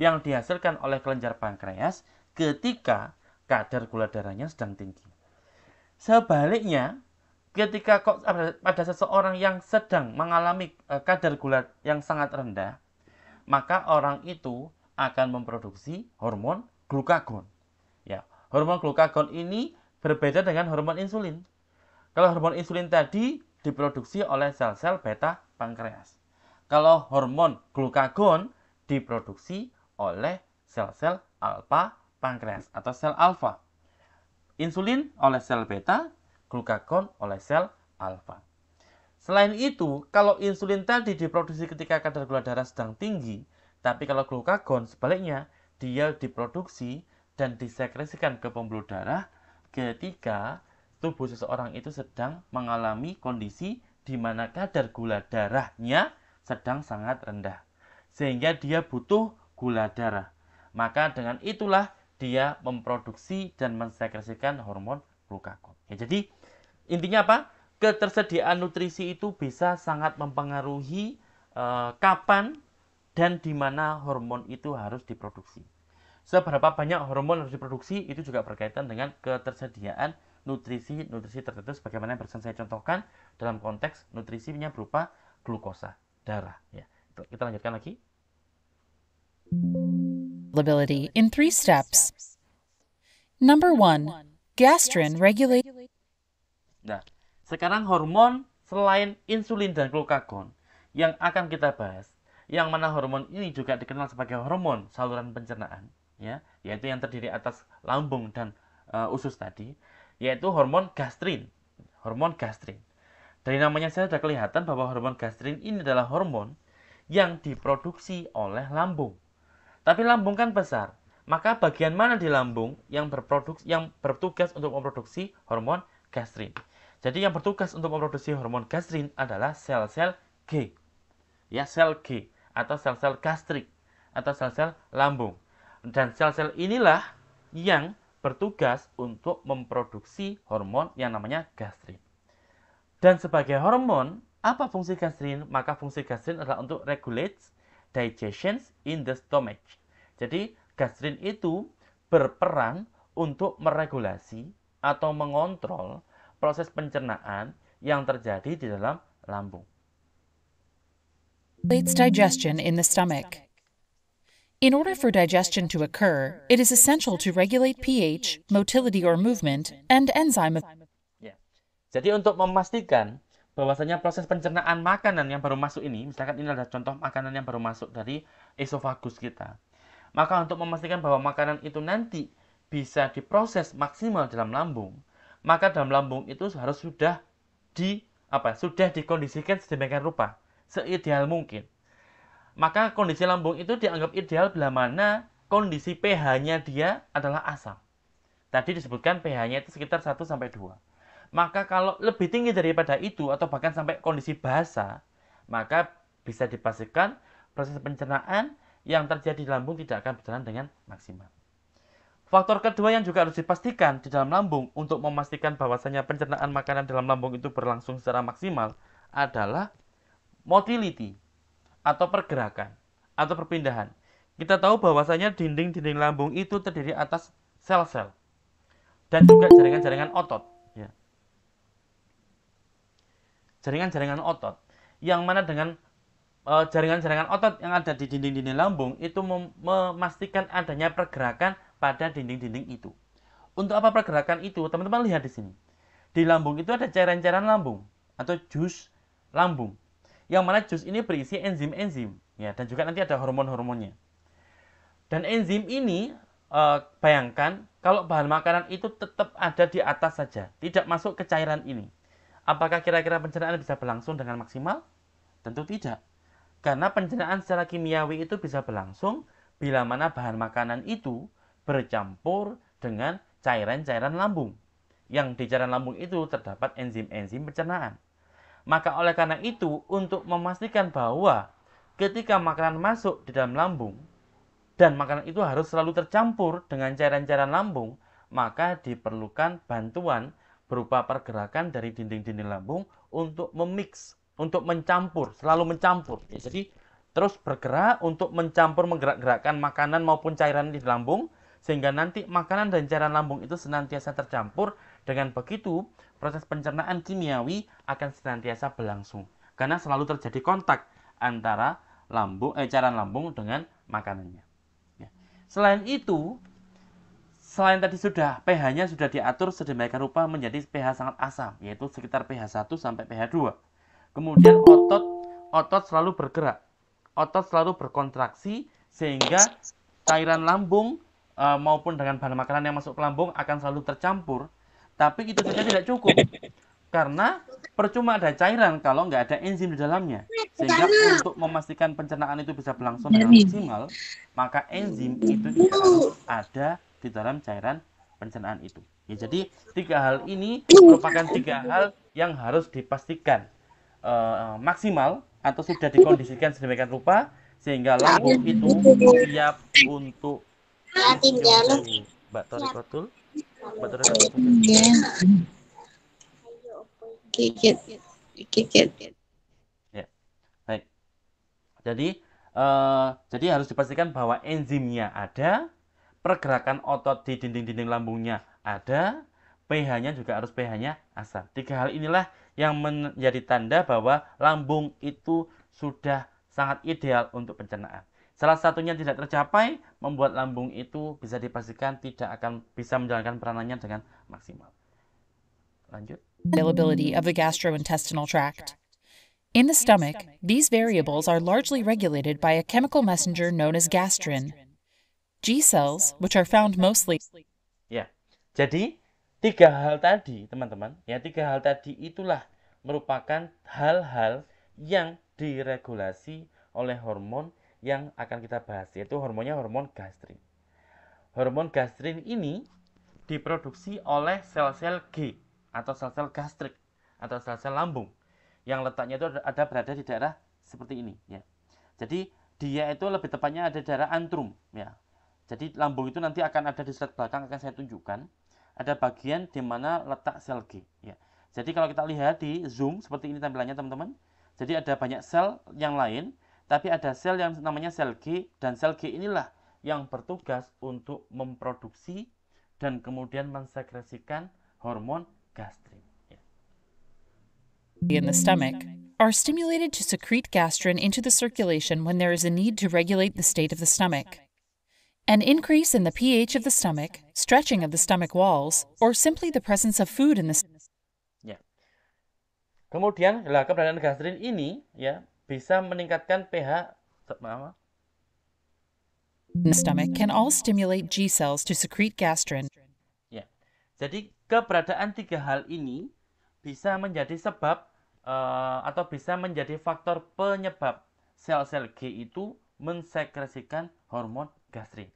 yang dihasilkan oleh kelenjar pankreas ketika kadar gula darahnya sedang tinggi. Sebaliknya, ketika kok pada seseorang yang sedang mengalami eh, kadar gula yang sangat rendah, maka orang itu akan memproduksi hormon glukagon. Ya, hormon glukagon ini Berbeda dengan hormon insulin. Kalau hormon insulin tadi diproduksi oleh sel-sel beta pankreas. Kalau hormon glukagon diproduksi oleh sel-sel alfa pankreas atau sel alfa. Insulin oleh sel beta, glukagon oleh sel alfa. Selain itu, kalau insulin tadi diproduksi ketika kadar gula darah sedang tinggi, tapi kalau glukagon sebaliknya, dia diproduksi dan disekresikan ke pembuluh darah ketika tubuh seseorang itu sedang mengalami kondisi di mana kadar gula darahnya sedang sangat rendah, sehingga dia butuh gula darah. Maka dengan itulah dia memproduksi dan mensekresikan hormon glukagon. Ya, jadi intinya apa? Ketersediaan nutrisi itu bisa sangat mempengaruhi uh, kapan dan di mana hormon itu harus diproduksi. Seberapa banyak hormon harus diproduksi itu juga berkaitan dengan ketersediaan nutrisi-nutrisi tertentu sebagaimana yang barusan saya contohkan dalam konteks nutrisinya berupa glukosa darah ya. Kita lanjutkan lagi. Availability in three steps. Number one, gastrin regulate. Nah, sekarang hormon selain insulin dan glukagon yang akan kita bahas, yang mana hormon ini juga dikenal sebagai hormon saluran pencernaan, ya yaitu yang terdiri atas lambung dan e, usus tadi yaitu hormon gastrin hormon gastrin dari namanya saya sudah kelihatan bahwa hormon gastrin ini adalah hormon yang diproduksi oleh lambung tapi lambung kan besar maka bagian mana di lambung yang berproduksi yang bertugas untuk memproduksi hormon gastrin jadi yang bertugas untuk memproduksi hormon gastrin adalah sel-sel G ya sel G atau sel-sel gastrik atau sel-sel lambung dan sel-sel inilah yang bertugas untuk memproduksi hormon yang namanya gastrin. Dan sebagai hormon, apa fungsi gastrin? Maka fungsi gastrin adalah untuk regulate digestion in the stomach. Jadi, gastrin itu berperan untuk meregulasi atau mengontrol proses pencernaan yang terjadi di dalam lambung. Leads digestion in the stomach. In order for digestion to occur, it is essential to regulate pH, motility or movement, and enzyme. Yeah. Jadi untuk memastikan bahwasanya proses pencernaan makanan yang baru masuk ini, misalkan ini adalah contoh makanan yang baru masuk dari esofagus kita. Maka untuk memastikan bahwa makanan itu nanti bisa diproses maksimal dalam lambung, maka dalam lambung itu harus sudah di apa ya, sudah dikondisikan sedemikian rupa seideal mungkin maka kondisi lambung itu dianggap ideal bila mana kondisi pH-nya dia adalah asam. Tadi disebutkan pH-nya itu sekitar 1 sampai 2. Maka kalau lebih tinggi daripada itu atau bahkan sampai kondisi basa, maka bisa dipastikan proses pencernaan yang terjadi di lambung tidak akan berjalan dengan maksimal. Faktor kedua yang juga harus dipastikan di dalam lambung untuk memastikan bahwasanya pencernaan makanan dalam lambung itu berlangsung secara maksimal adalah motility atau pergerakan atau perpindahan. Kita tahu bahwasanya dinding-dinding lambung itu terdiri atas sel-sel dan juga jaringan-jaringan otot. Ya. Jaringan-jaringan otot yang mana dengan e, jaringan-jaringan otot yang ada di dinding-dinding lambung itu mem memastikan adanya pergerakan pada dinding-dinding itu. Untuk apa pergerakan itu? Teman-teman lihat di sini. Di lambung itu ada cairan-cairan lambung atau jus lambung yang mana jus ini berisi enzim-enzim ya dan juga nanti ada hormon-hormonnya. Dan enzim ini e, bayangkan kalau bahan makanan itu tetap ada di atas saja, tidak masuk ke cairan ini. Apakah kira-kira pencernaan bisa berlangsung dengan maksimal? Tentu tidak. Karena pencernaan secara kimiawi itu bisa berlangsung bila mana bahan makanan itu bercampur dengan cairan-cairan lambung. Yang di cairan lambung itu terdapat enzim-enzim pencernaan. Maka oleh karena itu, untuk memastikan bahwa ketika makanan masuk di dalam lambung, dan makanan itu harus selalu tercampur dengan cairan-cairan lambung, maka diperlukan bantuan berupa pergerakan dari dinding-dinding lambung untuk memix, untuk mencampur, selalu mencampur. Ya, jadi terus bergerak untuk mencampur menggerak-gerakkan makanan maupun cairan di lambung sehingga nanti makanan dan cairan lambung itu senantiasa tercampur dengan begitu, proses pencernaan kimiawi akan senantiasa berlangsung karena selalu terjadi kontak antara lambung eh, cairan lambung dengan makanannya. Ya. Selain itu, selain tadi sudah pH-nya sudah diatur sedemikian rupa menjadi pH sangat asam, yaitu sekitar pH 1 sampai pH 2. Kemudian otot otot selalu bergerak. Otot selalu berkontraksi sehingga cairan lambung e, maupun dengan bahan makanan yang masuk ke lambung akan selalu tercampur tapi itu saja tidak cukup. Karena percuma ada cairan kalau nggak ada enzim di dalamnya. Sehingga iya, untuk memastikan pencernaan itu bisa berlangsung iya, dengan iya. maksimal, maka enzim itu tidak harus ada di dalam cairan pencernaan itu. Ya, jadi tiga hal ini merupakan tiga hal yang harus dipastikan uh, maksimal atau sudah dikondisikan sedemikian rupa sehingga lambung itu siap untuk Mbak Torikotul. Ya, baik. Jadi, uh, jadi harus dipastikan bahwa enzimnya ada, pergerakan otot di dinding-dinding lambungnya ada, pH-nya juga harus pH-nya asam. Tiga hal inilah yang menjadi tanda bahwa lambung itu sudah sangat ideal untuk pencernaan. Salah satunya tidak tercapai, membuat lambung itu bisa dipastikan tidak akan bisa menjalankan peranannya dengan maksimal. Lanjut. Availability of the gastrointestinal tract. In the stomach, these variables are largely regulated by a chemical messenger known as gastrin. G cells, which are found mostly. Ya, jadi tiga hal tadi, teman-teman, ya tiga hal tadi itulah merupakan hal-hal yang diregulasi oleh hormon yang akan kita bahas yaitu hormonnya hormon gastrin. Hormon gastrin ini diproduksi oleh sel-sel G atau sel-sel gastrik atau sel-sel lambung yang letaknya itu ada berada di daerah seperti ini ya. Jadi dia itu lebih tepatnya ada di daerah antrum ya. Jadi lambung itu nanti akan ada di slide belakang akan saya tunjukkan ada bagian di mana letak sel G ya. Jadi kalau kita lihat di zoom seperti ini tampilannya teman-teman. Jadi ada banyak sel yang lain tapi ada sel yang namanya sel G dan sel G inilah yang bertugas untuk memproduksi dan kemudian mensekresikan hormon gastrin. Ya. In the stomach are stimulated to secrete gastrin into the circulation when there is a need to regulate the state of the stomach. An increase in the pH of the stomach, stretching of the stomach walls, or simply the presence of food in the ya. Kemudian, lah keberadaan gastrin ini ya bisa meningkatkan pH apa? The stomach can all stimulate G cells to secrete gastrin. Ya. Jadi keberadaan tiga hal ini bisa menjadi sebab uh, atau bisa menjadi faktor penyebab sel-sel G itu mensekresikan hormon gastrin.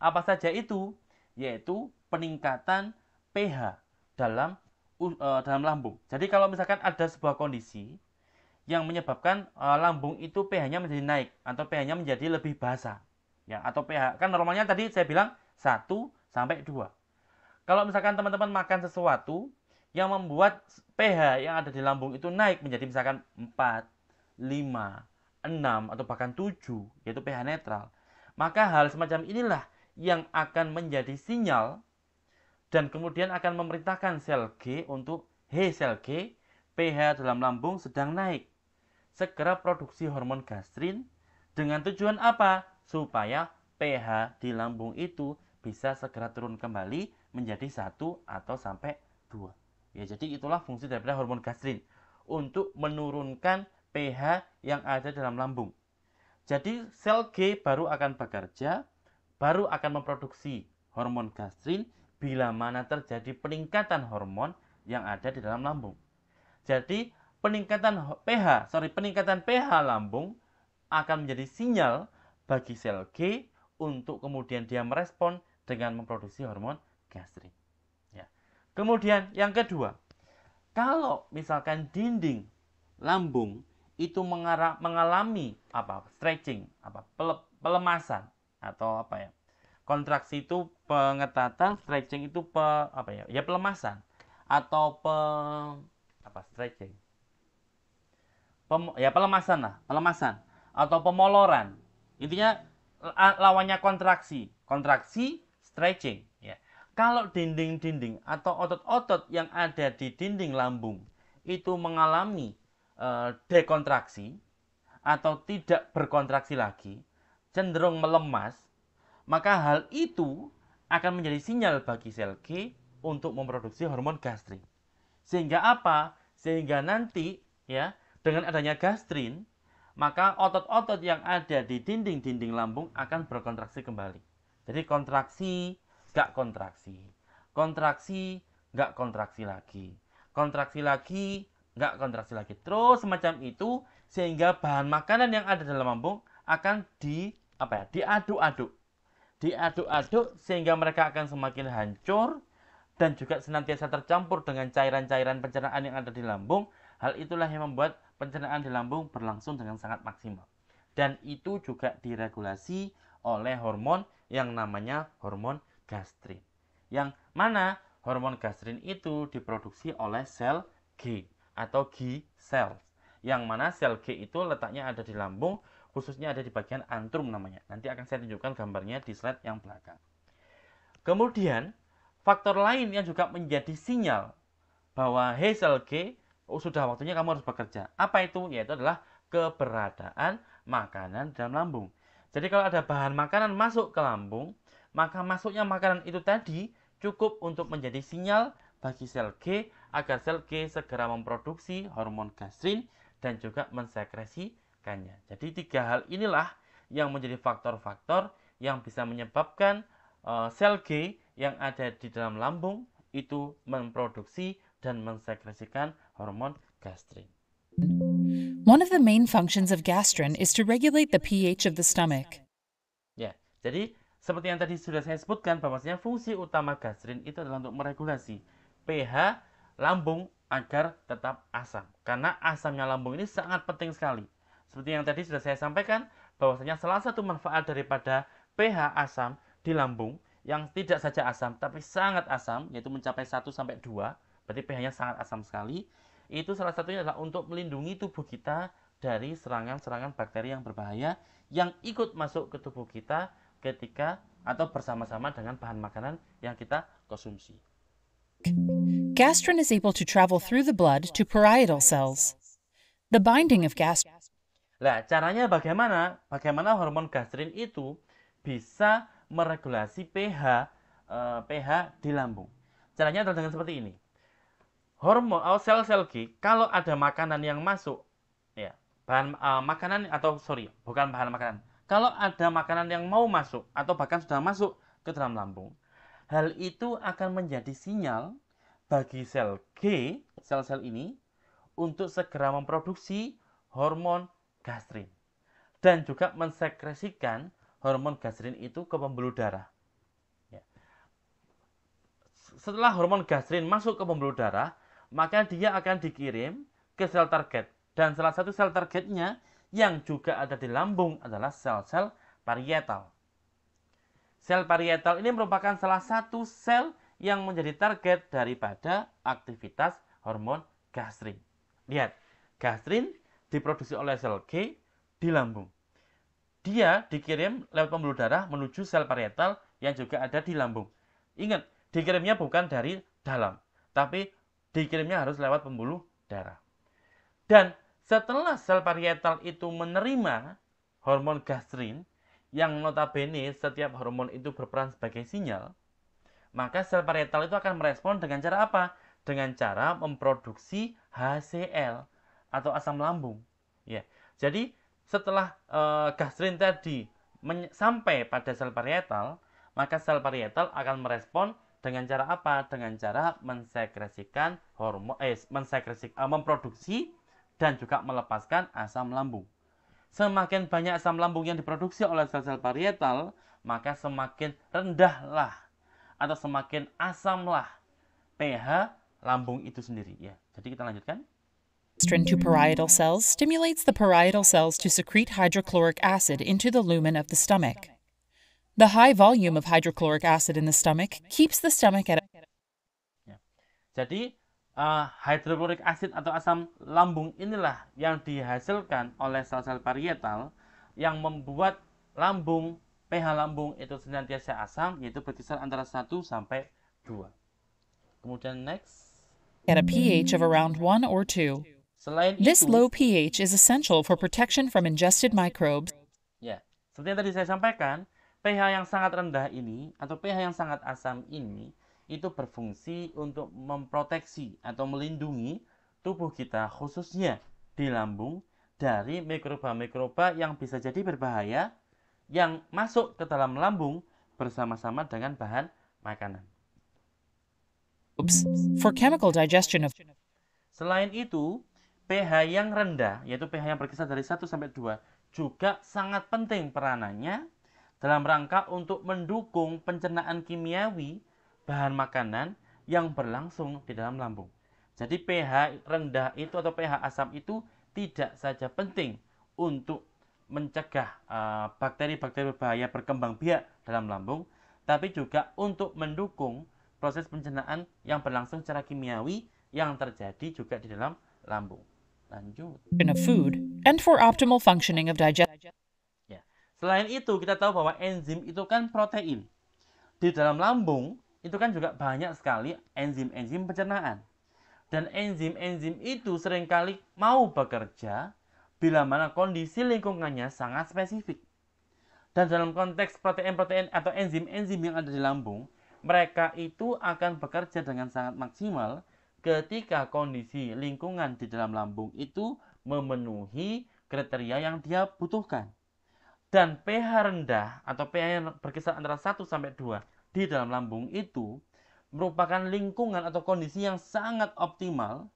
Apa saja itu? Yaitu peningkatan pH dalam uh, dalam lambung. Jadi kalau misalkan ada sebuah kondisi yang menyebabkan e, lambung itu pH-nya menjadi naik atau pH-nya menjadi lebih basa Ya, atau pH kan normalnya tadi saya bilang 1 sampai 2. Kalau misalkan teman-teman makan sesuatu yang membuat pH yang ada di lambung itu naik menjadi misalkan 4, 5, 6 atau bahkan 7 yaitu pH netral. Maka hal semacam inilah yang akan menjadi sinyal dan kemudian akan memerintahkan sel G untuk, hey sel G, pH dalam lambung sedang naik segera produksi hormon gastrin dengan tujuan apa? Supaya pH di lambung itu bisa segera turun kembali menjadi satu atau sampai dua Ya, jadi itulah fungsi daripada hormon gastrin untuk menurunkan pH yang ada dalam lambung. Jadi sel G baru akan bekerja, baru akan memproduksi hormon gastrin bila mana terjadi peningkatan hormon yang ada di dalam lambung. Jadi peningkatan pH, sorry, peningkatan pH lambung akan menjadi sinyal bagi sel G untuk kemudian dia merespon dengan memproduksi hormon gastrik. Ya. Kemudian yang kedua, kalau misalkan dinding lambung itu mengarah, mengalami apa stretching, apa pele, pelemasan atau apa ya kontraksi itu pengetatan, stretching itu pe, apa ya ya pelemasan atau pe, apa stretching pem, ya pelemasan lah, pelemasan atau pemoloran. Intinya lawannya kontraksi, kontraksi stretching ya. Kalau dinding-dinding atau otot-otot yang ada di dinding lambung itu mengalami e, dekontraksi atau tidak berkontraksi lagi, cenderung melemas, maka hal itu akan menjadi sinyal bagi sel G untuk memproduksi hormon gastrik. Sehingga apa? Sehingga nanti ya dengan adanya gastrin, maka otot-otot yang ada di dinding-dinding lambung akan berkontraksi kembali. Jadi kontraksi, gak kontraksi. Kontraksi, gak kontraksi lagi. Kontraksi lagi, gak kontraksi lagi. Terus semacam itu sehingga bahan makanan yang ada dalam lambung akan di apa ya, diaduk-aduk. Diaduk-aduk sehingga mereka akan semakin hancur dan juga senantiasa tercampur dengan cairan-cairan pencernaan yang ada di lambung. Hal itulah yang membuat pencernaan di lambung berlangsung dengan sangat maksimal. Dan itu juga diregulasi oleh hormon yang namanya hormon gastrin. Yang mana hormon gastrin itu diproduksi oleh sel G atau G cells. Yang mana sel G itu letaknya ada di lambung, khususnya ada di bagian antrum namanya. Nanti akan saya tunjukkan gambarnya di slide yang belakang. Kemudian, faktor lain yang juga menjadi sinyal bahwa hey sel G oh sudah waktunya kamu harus bekerja. Apa itu? Yaitu adalah keberadaan makanan dalam lambung. Jadi kalau ada bahan makanan masuk ke lambung, maka masuknya makanan itu tadi cukup untuk menjadi sinyal bagi sel G agar sel G segera memproduksi hormon gastrin dan juga mensekresikannya. Jadi tiga hal inilah yang menjadi faktor-faktor yang bisa menyebabkan uh, sel G yang ada di dalam lambung itu memproduksi dan mensekresikan hormon gastrin. One of the main functions of gastrin is to regulate the pH of the stomach. Ya, jadi seperti yang tadi sudah saya sebutkan bahwasanya fungsi utama gastrin itu adalah untuk meregulasi pH lambung agar tetap asam. Karena asamnya lambung ini sangat penting sekali. Seperti yang tadi sudah saya sampaikan bahwasanya salah satu manfaat daripada pH asam di lambung yang tidak saja asam tapi sangat asam yaitu mencapai 1 sampai 2 berarti pH-nya sangat asam sekali. Itu salah satunya adalah untuk melindungi tubuh kita dari serangan-serangan bakteri yang berbahaya yang ikut masuk ke tubuh kita ketika atau bersama-sama dengan bahan makanan yang kita konsumsi. Gastrin is able to travel through the blood to parietal cells. The binding of gastrin. Nah, caranya bagaimana? Bagaimana hormon gastrin itu bisa meregulasi pH uh, pH di lambung? Caranya adalah dengan seperti ini hormon atau oh, sel-sel G kalau ada makanan yang masuk ya bahan uh, makanan atau sorry bukan bahan makanan kalau ada makanan yang mau masuk atau bahkan sudah masuk ke dalam lambung hal itu akan menjadi sinyal bagi sel G sel-sel ini untuk segera memproduksi hormon gastrin dan juga mensekresikan hormon gastrin itu ke pembuluh darah ya. setelah hormon gastrin masuk ke pembuluh darah, maka dia akan dikirim ke sel target. Dan salah satu sel targetnya yang juga ada di lambung adalah sel-sel parietal. Sel parietal ini merupakan salah satu sel yang menjadi target daripada aktivitas hormon gastrin. Lihat, gastrin diproduksi oleh sel G di lambung. Dia dikirim lewat pembuluh darah menuju sel parietal yang juga ada di lambung. Ingat, dikirimnya bukan dari dalam, tapi dikirimnya harus lewat pembuluh darah. Dan setelah sel parietal itu menerima hormon gastrin yang notabene setiap hormon itu berperan sebagai sinyal, maka sel parietal itu akan merespon dengan cara apa? Dengan cara memproduksi HCl atau asam lambung. Ya. Jadi setelah e, gastrin tadi sampai pada sel parietal, maka sel parietal akan merespon dengan cara apa? Dengan cara mensekresikan hormon eh mensekresik eh, memproduksi dan juga melepaskan asam lambung. Semakin banyak asam lambung yang diproduksi oleh sel-sel parietal, maka semakin rendahlah atau semakin asamlah pH lambung itu sendiri ya. Jadi kita lanjutkan. Estrin to parietal cells stimulates the parietal cells to secrete hydrochloric acid into the lumen of the stomach. The high volume of hydrochloric acid in the stomach keeps the stomach at ya. Jadi, uh, hydrochloric acid atau asam lambung inilah yang dihasilkan oleh sel-sel parietal yang membuat lambung, pH lambung itu senantiasa asam, yaitu berkisar antara 1 sampai 2. Kemudian next. At a pH of around 1 or 2. Selain This itu, low pH is essential for protection from ingested microbes. Ya, seperti yang tadi saya sampaikan, pH yang sangat rendah ini atau pH yang sangat asam ini itu berfungsi untuk memproteksi atau melindungi tubuh kita khususnya di lambung dari mikroba-mikroba yang bisa jadi berbahaya yang masuk ke dalam lambung bersama-sama dengan bahan makanan. Oops. For chemical digestion of Selain itu, pH yang rendah, yaitu pH yang berkisar dari 1 sampai 2, juga sangat penting peranannya dalam rangka untuk mendukung pencernaan kimiawi bahan makanan yang berlangsung di dalam lambung. Jadi pH rendah itu atau pH asam itu tidak saja penting untuk mencegah eh, bakteri-bakteri uh, berbahaya berkembang biak dalam lambung, tapi juga untuk mendukung proses pencernaan yang berlangsung secara kimiawi yang terjadi juga di dalam lambung. Lanjut. Selain itu, kita tahu bahwa enzim itu kan protein. Di dalam lambung itu kan juga banyak sekali enzim-enzim pencernaan. Dan enzim-enzim itu seringkali mau bekerja bila mana kondisi lingkungannya sangat spesifik. Dan dalam konteks protein-protein atau enzim-enzim yang ada di lambung, mereka itu akan bekerja dengan sangat maksimal ketika kondisi lingkungan di dalam lambung itu memenuhi kriteria yang dia butuhkan dan pH rendah atau pH yang berkisar antara 1 sampai 2 di dalam lambung itu merupakan lingkungan atau kondisi yang sangat optimal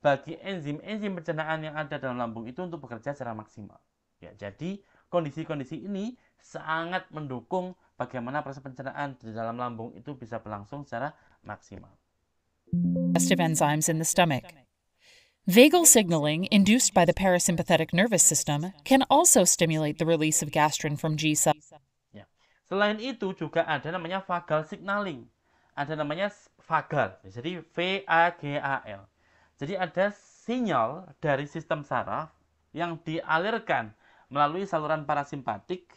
bagi enzim-enzim pencernaan yang ada dalam lambung itu untuk bekerja secara maksimal. Ya, jadi kondisi-kondisi ini sangat mendukung bagaimana proses pencernaan di dalam lambung itu bisa berlangsung secara maksimal. Digestive enzymes in the stomach. Vagal signaling induced by the parasympathetic nervous system can also stimulate the release of gastrin from G cells. Ya. Selain itu juga ada namanya vagal signaling. Ada namanya vagal. Jadi V A G A L. Jadi ada sinyal dari sistem saraf yang dialirkan melalui saluran parasimpatik.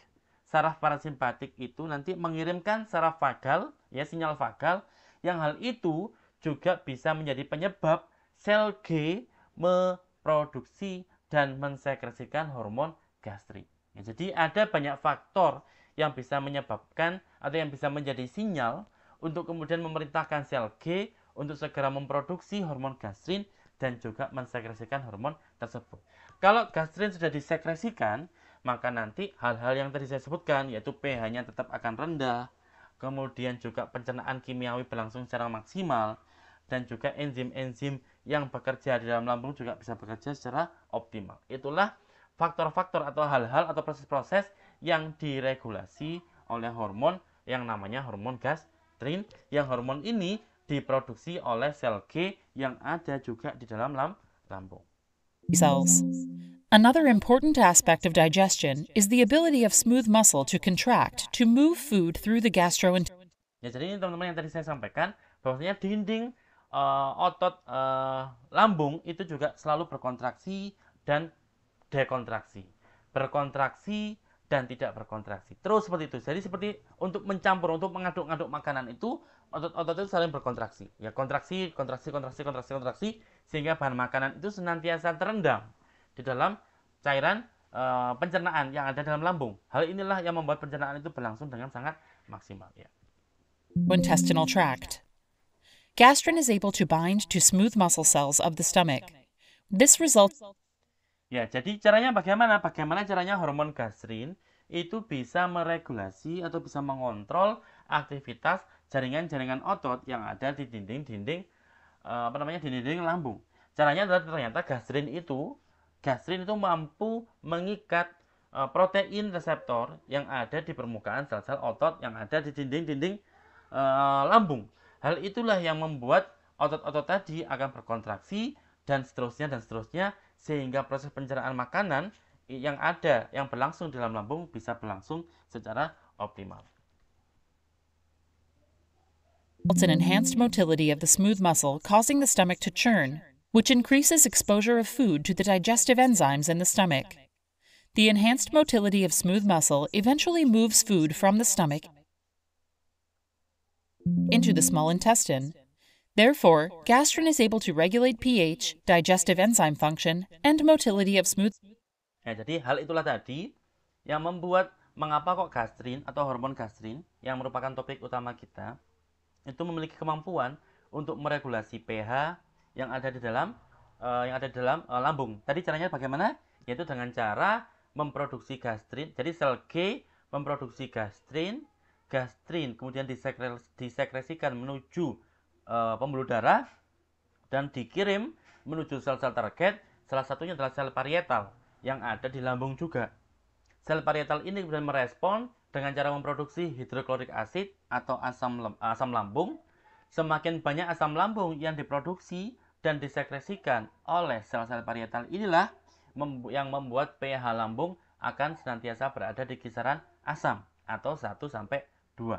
Saraf parasimpatik itu nanti mengirimkan saraf vagal, ya sinyal vagal yang hal itu juga bisa menjadi penyebab sel G memproduksi dan mensekresikan hormon gastrik. Ya, jadi ada banyak faktor yang bisa menyebabkan atau yang bisa menjadi sinyal untuk kemudian memerintahkan sel G untuk segera memproduksi hormon gastrin dan juga mensekresikan hormon tersebut. Kalau gastrin sudah disekresikan, maka nanti hal-hal yang tadi saya sebutkan yaitu pH-nya tetap akan rendah, kemudian juga pencernaan kimiawi berlangsung secara maksimal dan juga enzim-enzim yang bekerja di dalam lambung juga bisa bekerja secara optimal. Itulah faktor-faktor atau hal-hal atau proses-proses yang diregulasi oleh hormon yang namanya hormon gastrin yang hormon ini diproduksi oleh sel G yang ada juga di dalam lambung. Cells. Another important aspect of digestion is the ability of smooth muscle to contract to move food through the gastrointestinal. Ya, jadi ini teman-teman yang tadi saya sampaikan bahwasanya dinding uh, otot uh, lambung itu juga selalu berkontraksi dan dekontraksi. Berkontraksi dan tidak berkontraksi. Terus seperti itu. Jadi seperti untuk mencampur, untuk mengaduk-aduk makanan itu otot-otot itu saling berkontraksi. Ya kontraksi, kontraksi, kontraksi, kontraksi, kontraksi sehingga bahan makanan itu senantiasa terendam di dalam cairan e, pencernaan yang ada dalam lambung. Hal inilah yang membuat pencernaan itu berlangsung dengan sangat maksimal ya. Intestinal tract Gastrin is able to bind to smooth muscle cells of the stomach. This results Ya, jadi caranya bagaimana? Bagaimana caranya hormon gastrin itu bisa meregulasi atau bisa mengontrol aktivitas jaringan-jaringan otot yang ada di dinding-dinding eh, apa namanya dinding-dinding lambung. Caranya adalah ternyata gastrin itu gastrin itu mampu mengikat eh, protein reseptor yang ada di permukaan sel-sel otot yang ada di dinding-dinding eh, lambung. Hal itulah yang membuat otot-otot tadi akan berkontraksi dan seterusnya dan seterusnya sehingga proses pencernaan makanan yang ada yang berlangsung dalam lambung bisa berlangsung secara optimal. It's an enhanced motility of the smooth muscle causing the stomach to churn, which increases exposure of food to the digestive enzymes in the stomach. The enhanced motility of smooth muscle eventually moves food from the stomach into the small intestine. Therefore, gastrin is able to regulate pH, digestive enzyme function, and motility of smooth. Ya, jadi hal itulah tadi yang membuat mengapa kok gastrin atau hormon gastrin yang merupakan topik utama kita itu memiliki kemampuan untuk meregulasi pH yang ada di dalam uh, yang ada di dalam uh, lambung. Tadi caranya bagaimana? Yaitu dengan cara memproduksi gastrin. Jadi sel G memproduksi gastrin gastrin kemudian disekresikan menuju e, pembuluh darah dan dikirim menuju sel-sel target salah satunya adalah sel parietal yang ada di lambung juga sel parietal ini kemudian merespon dengan cara memproduksi hidroklorik asid atau asam asam lambung semakin banyak asam lambung yang diproduksi dan disekresikan oleh sel-sel parietal inilah yang membuat pH lambung akan senantiasa berada di kisaran asam atau 1 sampai 2.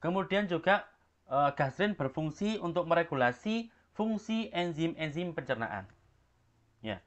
Kemudian juga e, gastrin berfungsi untuk meregulasi fungsi enzim-enzim pencernaan. Ya.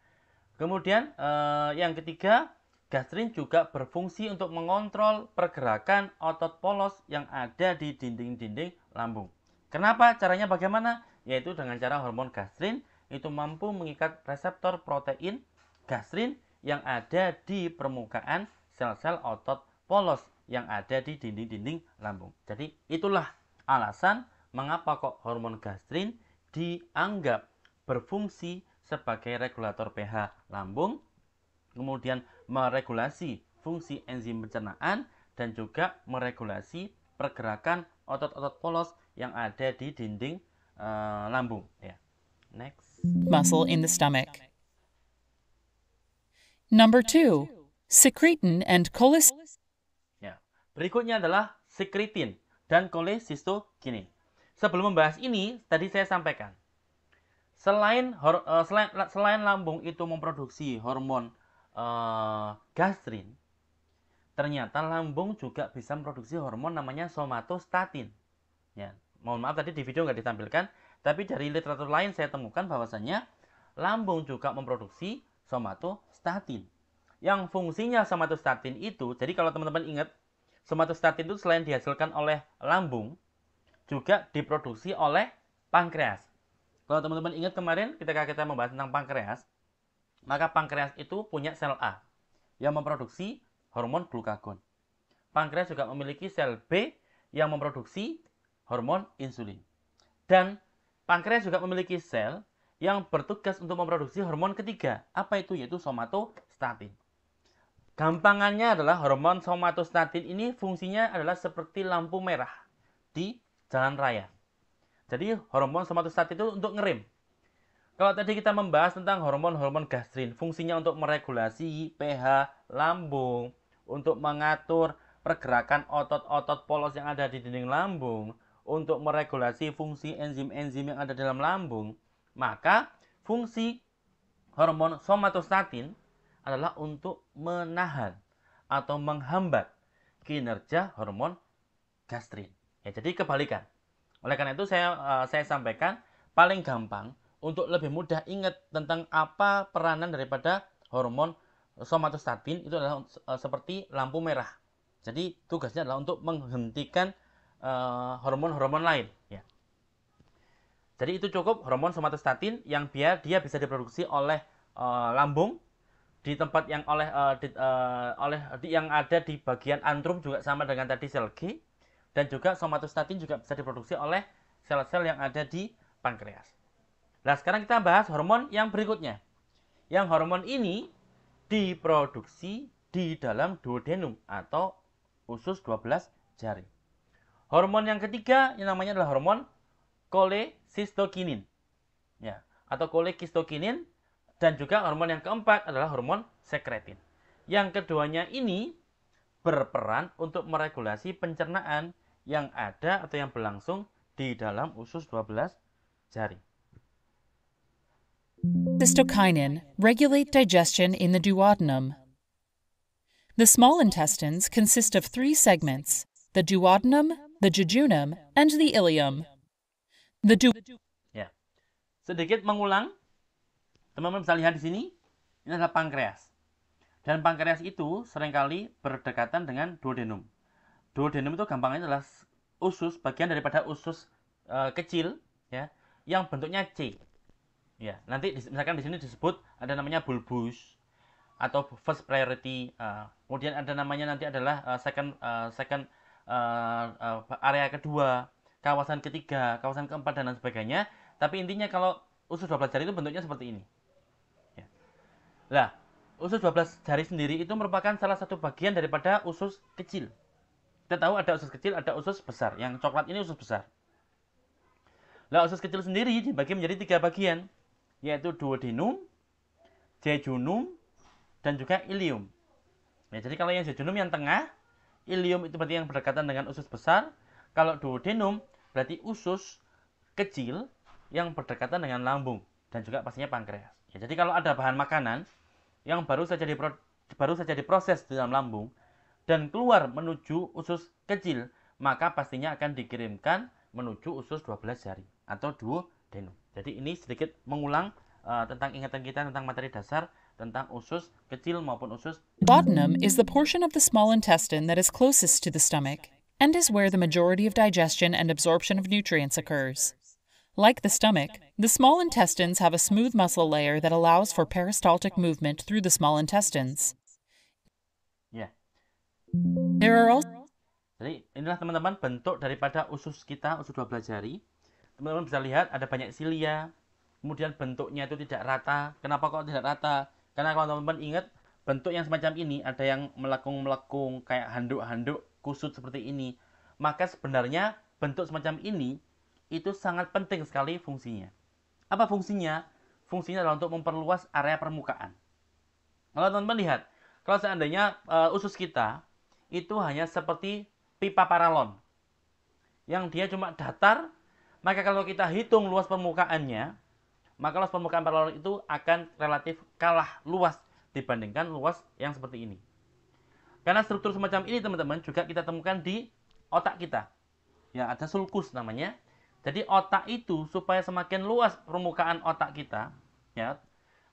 Kemudian e, yang ketiga, gastrin juga berfungsi untuk mengontrol pergerakan otot polos yang ada di dinding-dinding lambung. Kenapa? Caranya bagaimana? Yaitu dengan cara hormon gastrin itu mampu mengikat reseptor protein gastrin yang ada di permukaan sel-sel otot polos yang ada di dinding-dinding lambung. Jadi itulah alasan mengapa kok hormon gastrin dianggap berfungsi sebagai regulator pH lambung, kemudian meregulasi fungsi enzim pencernaan dan juga meregulasi pergerakan otot-otot polos yang ada di dinding uh, lambung ya. Next. Muscle in the stomach. Number two, secretin and cholesterol. Berikutnya adalah sekretin dan kolesistokinin. Sebelum membahas ini, tadi saya sampaikan. Selain, eh, selain, selain lambung itu memproduksi hormon eh, gastrin, ternyata lambung juga bisa memproduksi hormon namanya somatostatin. Ya, mohon maaf tadi di video nggak ditampilkan, tapi dari literatur lain saya temukan bahwasannya lambung juga memproduksi somatostatin. Yang fungsinya somatostatin itu, jadi kalau teman-teman ingat Somatostatin itu selain dihasilkan oleh lambung, juga diproduksi oleh pankreas. Kalau teman-teman ingat kemarin ketika kita membahas tentang pankreas, maka pankreas itu punya sel A yang memproduksi hormon glukagon. Pankreas juga memiliki sel B yang memproduksi hormon insulin. Dan pankreas juga memiliki sel yang bertugas untuk memproduksi hormon ketiga. Apa itu? Yaitu somatostatin. Gampangannya adalah hormon somatostatin ini fungsinya adalah seperti lampu merah di jalan raya. Jadi hormon somatostatin itu untuk ngerim. Kalau tadi kita membahas tentang hormon-hormon gastrin, fungsinya untuk meregulasi pH lambung, untuk mengatur pergerakan otot-otot polos yang ada di dinding lambung, untuk meregulasi fungsi enzim-enzim yang ada dalam lambung, maka fungsi hormon somatostatin adalah untuk menahan atau menghambat kinerja hormon gastrin. Ya, jadi kebalikan. Oleh karena itu saya uh, saya sampaikan paling gampang untuk lebih mudah ingat tentang apa peranan daripada hormon somatostatin itu adalah uh, seperti lampu merah. Jadi tugasnya adalah untuk menghentikan hormon eh, hormon-hormon lain. Ya. Jadi itu cukup hormon somatostatin yang biar dia bisa diproduksi oleh uh, lambung di tempat yang oleh uh, di, uh, oleh di, yang ada di bagian antrum juga sama dengan tadi selgi dan juga somatostatin juga bisa diproduksi oleh sel-sel yang ada di pankreas. Nah, sekarang kita bahas hormon yang berikutnya. Yang hormon ini diproduksi di dalam duodenum atau usus 12 jari. Hormon yang ketiga yang namanya adalah hormon kolesistokinin. Ya, atau kolekistokinin dan juga hormon yang keempat adalah hormon sekretin. Yang keduanya ini berperan untuk meregulasi pencernaan yang ada atau yang berlangsung di dalam usus 12 jari. Cystokinin regulate digestion in the duodenum. The small intestines consist of three segments, the duodenum, the jejunum, and the ileum. The du ya. Sedikit mengulang Teman-teman bisa lihat di sini, ini adalah pankreas. Dan pankreas itu seringkali berdekatan dengan duodenum. Duodenum itu gampangnya adalah usus, bagian daripada usus e, kecil ya, yang bentuknya C. Ya, nanti misalkan di sini disebut ada namanya bulbus atau first priority. E, kemudian ada namanya nanti adalah e, second e, second e, area kedua, kawasan ketiga, kawasan keempat dan lain sebagainya. Tapi intinya kalau usus dua jari itu bentuknya seperti ini. Lah, usus 12 jari sendiri itu merupakan salah satu bagian daripada usus kecil. Kita tahu ada usus kecil, ada usus besar. Yang coklat ini usus besar. Lah, usus kecil sendiri dibagi menjadi tiga bagian, yaitu duodenum, jejunum, dan juga ilium. Ya, jadi kalau yang jejunum yang tengah, ilium itu berarti yang berdekatan dengan usus besar. Kalau duodenum berarti usus kecil yang berdekatan dengan lambung dan juga pastinya pankreas. Ya, jadi kalau ada bahan makanan yang baru saja dipro, baru saja diproses di dalam lambung dan keluar menuju usus kecil, maka pastinya akan dikirimkan menuju usus 12 jari atau duodenum. Jadi ini sedikit mengulang uh, tentang ingatan kita tentang materi dasar tentang usus kecil maupun usus. Duodenum is the portion of the small intestine that is closest to the stomach and is where the majority of digestion and absorption of nutrients occurs. Like the stomach, the small intestines have a smooth muscle layer that allows for peristaltic movement through the small intestines. Yeah. There are also Jadi inilah teman-teman bentuk daripada usus kita, usus 12 jari. Teman-teman bisa lihat ada banyak silia, kemudian bentuknya itu tidak rata. Kenapa kok tidak rata? Karena kalau teman-teman ingat bentuk yang semacam ini ada yang melekung-melekung kayak handuk-handuk kusut seperti ini. Maka sebenarnya bentuk semacam ini itu sangat penting sekali fungsinya. Apa fungsinya? Fungsinya adalah untuk memperluas area permukaan. Kalau teman-teman lihat, kalau seandainya uh, usus kita itu hanya seperti pipa paralon yang dia cuma datar, maka kalau kita hitung luas permukaannya, maka luas permukaan paralon itu akan relatif kalah luas dibandingkan luas yang seperti ini. Karena struktur semacam ini teman-teman juga kita temukan di otak kita. Ya, ada sulkus namanya. Jadi otak itu supaya semakin luas permukaan otak kita, ya,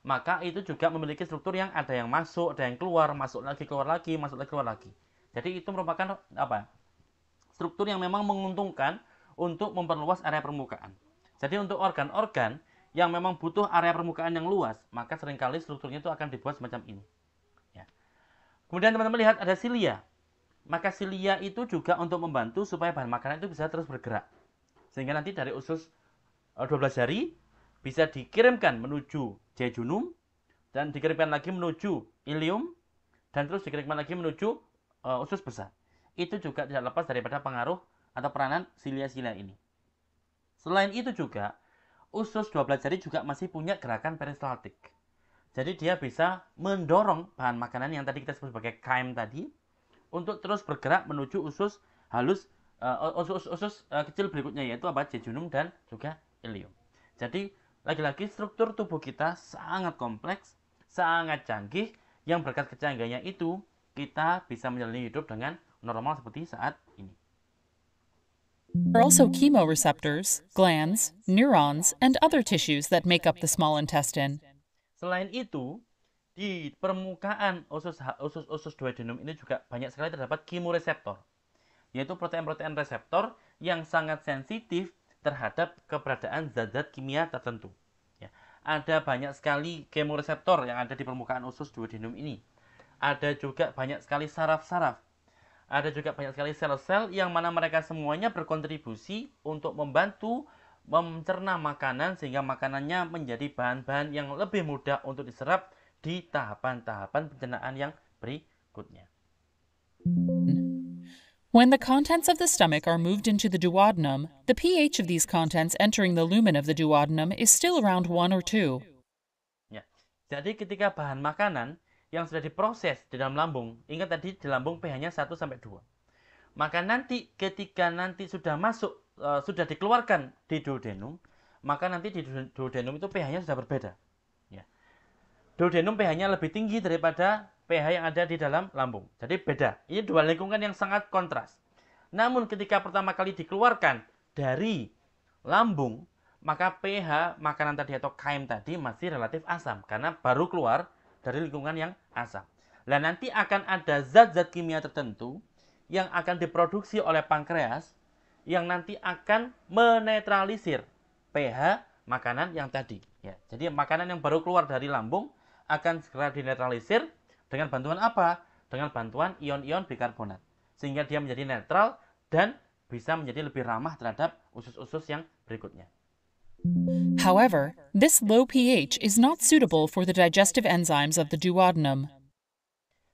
maka itu juga memiliki struktur yang ada yang masuk, ada yang keluar, masuk lagi, keluar lagi, masuk lagi, keluar lagi. Jadi itu merupakan apa? Struktur yang memang menguntungkan untuk memperluas area permukaan. Jadi untuk organ-organ yang memang butuh area permukaan yang luas, maka seringkali strukturnya itu akan dibuat semacam ini. Ya. Kemudian teman-teman lihat ada silia. Maka silia itu juga untuk membantu supaya bahan makanan itu bisa terus bergerak. Sehingga nanti dari usus 12 e, jari bisa dikirimkan menuju Jejunum dan dikirimkan lagi menuju Ilium dan terus dikirimkan lagi menuju uh, usus besar. Itu juga tidak lepas daripada pengaruh atau peranan silia-silia ini. Selain itu juga usus 12 jari juga masih punya gerakan peristaltik. Jadi dia bisa mendorong bahan makanan yang tadi kita sebut sebagai kaim tadi untuk terus bergerak menuju usus halus Eh, usus-usus uh, eh, kecil berikutnya yaitu apa jejunum dan juga ilium. Jadi lagi-lagi struktur tubuh kita sangat kompleks, sangat canggih yang berkat kecanggihannya itu kita bisa menjalani hidup dengan normal seperti saat ini. There are also chemoreceptors, glands, neurons, and other tissues that make up the small intestine. Selain itu, di permukaan usus usus usus duodenum ini juga banyak sekali terdapat reseptor yaitu protein-protein reseptor yang sangat sensitif terhadap keberadaan zat-zat kimia tertentu. Ya. Ada banyak sekali kemoreseptor yang ada di permukaan usus duodenum ini. Ada juga banyak sekali saraf-saraf. Ada juga banyak sekali sel-sel yang mana mereka semuanya berkontribusi untuk membantu mencerna makanan sehingga makanannya menjadi bahan-bahan yang lebih mudah untuk diserap di tahapan-tahapan pencernaan yang berikutnya. When the contents of the stomach are moved into the duodenum, the pH of these contents entering the lumen of the duodenum is still around 1 or 2. Ya. Jadi ketika bahan makanan yang sudah diproses di dalam lambung, ingat tadi di lambung pH-nya 1 sampai 2. Maka nanti ketika nanti sudah masuk uh, sudah dikeluarkan di duodenum, maka nanti di duodenum itu pH-nya sudah berbeda. Ya. Duodenum pH-nya lebih tinggi daripada pH yang ada di dalam lambung. Jadi beda. Ini dua lingkungan yang sangat kontras. Namun ketika pertama kali dikeluarkan dari lambung, maka pH makanan tadi atau KM tadi masih relatif asam karena baru keluar dari lingkungan yang asam. Nah, nanti akan ada zat-zat kimia tertentu yang akan diproduksi oleh pankreas yang nanti akan menetralisir pH makanan yang tadi. Ya, jadi makanan yang baru keluar dari lambung akan segera dinetralisir dengan bantuan apa? Dengan bantuan ion-ion bikarbonat. Sehingga dia menjadi netral dan bisa menjadi lebih ramah terhadap usus-usus yang berikutnya. However, this low pH is not suitable for the digestive enzymes of the duodenum.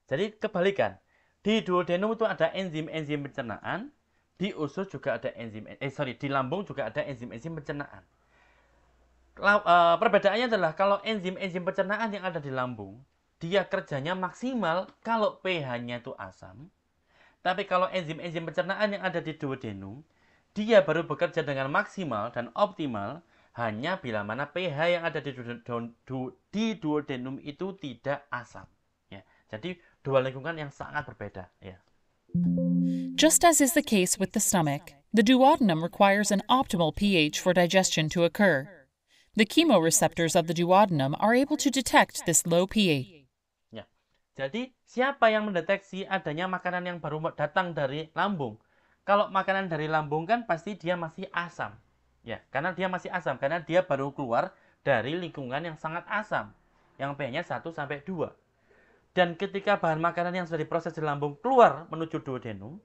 Jadi kebalikan, di duodenum itu ada enzim-enzim pencernaan, di usus juga ada enzim, eh sorry, di lambung juga ada enzim-enzim pencernaan. Eh, perbedaannya adalah kalau enzim-enzim pencernaan yang ada di lambung dia kerjanya maksimal kalau pH-nya itu asam. Tapi kalau enzim-enzim pencernaan yang ada di duodenum, dia baru bekerja dengan maksimal dan optimal hanya bila mana pH yang ada di, duodenum itu tidak asam. Ya, jadi dua lingkungan yang sangat berbeda. Ya. Just as is the case with the stomach, the duodenum requires an optimal pH for digestion to occur. The chemoreceptors of the duodenum are able to detect this low pH. Jadi, siapa yang mendeteksi adanya makanan yang baru datang dari lambung? Kalau makanan dari lambung kan pasti dia masih asam. Ya, karena dia masih asam, karena dia baru keluar dari lingkungan yang sangat asam, yang pH-nya 1 sampai 2. Dan ketika bahan makanan yang sudah diproses di lambung keluar menuju duodenum,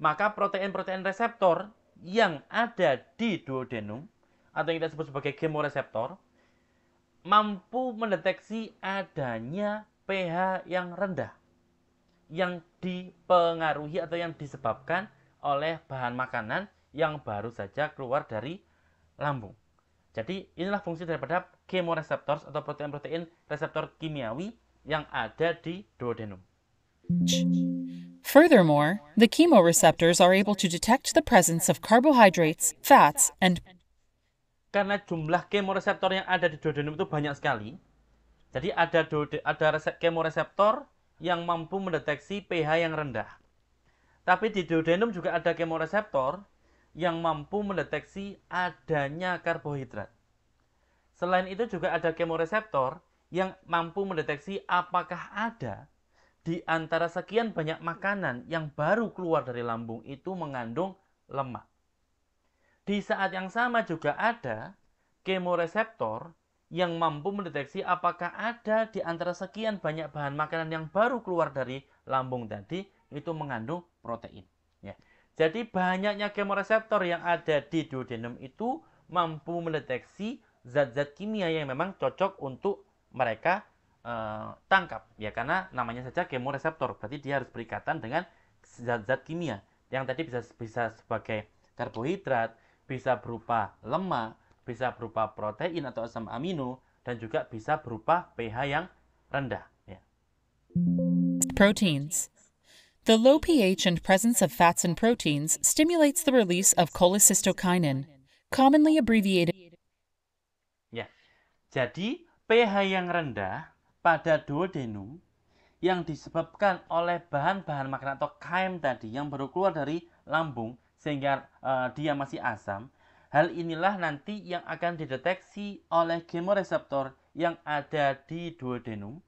maka protein-protein reseptor yang ada di duodenum atau yang kita sebut sebagai reseptor mampu mendeteksi adanya pH yang rendah yang dipengaruhi atau yang disebabkan oleh bahan makanan yang baru saja keluar dari lambung. Jadi inilah fungsi daripada chemoreceptors atau protein-protein reseptor kimiawi yang ada di duodenum. Furthermore, the chemoreceptors are able to detect the presence of carbohydrates, fats, and karena jumlah chemoreceptor yang ada di duodenum itu banyak sekali, jadi ada dode, ada resep, kemoreseptor yang mampu mendeteksi pH yang rendah. Tapi di duodenum juga ada kemoreseptor yang mampu mendeteksi adanya karbohidrat. Selain itu juga ada kemoreseptor yang mampu mendeteksi apakah ada di antara sekian banyak makanan yang baru keluar dari lambung itu mengandung lemak. Di saat yang sama juga ada kemoreseptor yang mampu mendeteksi apakah ada di antara sekian banyak bahan makanan yang baru keluar dari lambung tadi itu mengandung protein. Ya. Jadi banyaknya kemoreseptor yang ada di duodenum itu mampu mendeteksi zat-zat kimia yang memang cocok untuk mereka e, tangkap ya karena namanya saja kemoreseptor berarti dia harus berikatan dengan zat-zat kimia yang tadi bisa bisa sebagai karbohidrat bisa berupa lemak bisa berupa protein atau asam amino dan juga bisa berupa pH yang rendah. Ya. Proteins. The low pH and presence of fats and proteins stimulates the release of cholecystokinin, commonly abbreviated. Ya. Jadi pH yang rendah pada duodenum yang disebabkan oleh bahan-bahan makanan atau kaim tadi yang baru keluar dari lambung sehingga uh, dia masih asam Hal inilah nanti yang akan dideteksi oleh gemoreseptor yang ada di duodenum.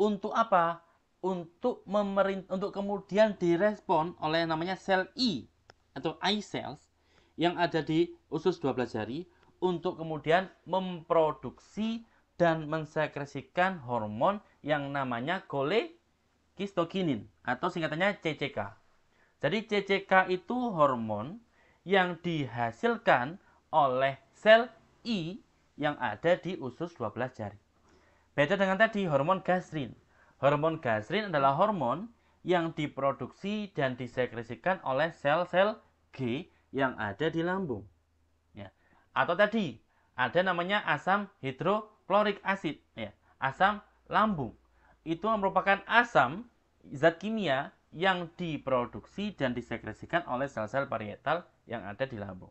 Untuk apa? Untuk memerint untuk kemudian direspon oleh namanya sel I atau I cells yang ada di usus 12 jari untuk kemudian memproduksi dan mensekresikan hormon yang namanya kolekistokinin atau singkatannya CCK. Jadi CCK itu hormon yang dihasilkan oleh sel I yang ada di usus 12 jari. Beda dengan tadi hormon gastrin. Hormon gastrin adalah hormon yang diproduksi dan disekresikan oleh sel-sel G yang ada di lambung. Ya. Atau tadi ada namanya asam hidroklorik asid, ya. asam lambung. Itu merupakan asam zat kimia yang diproduksi dan disekresikan oleh sel-sel parietal yang ada di lambung.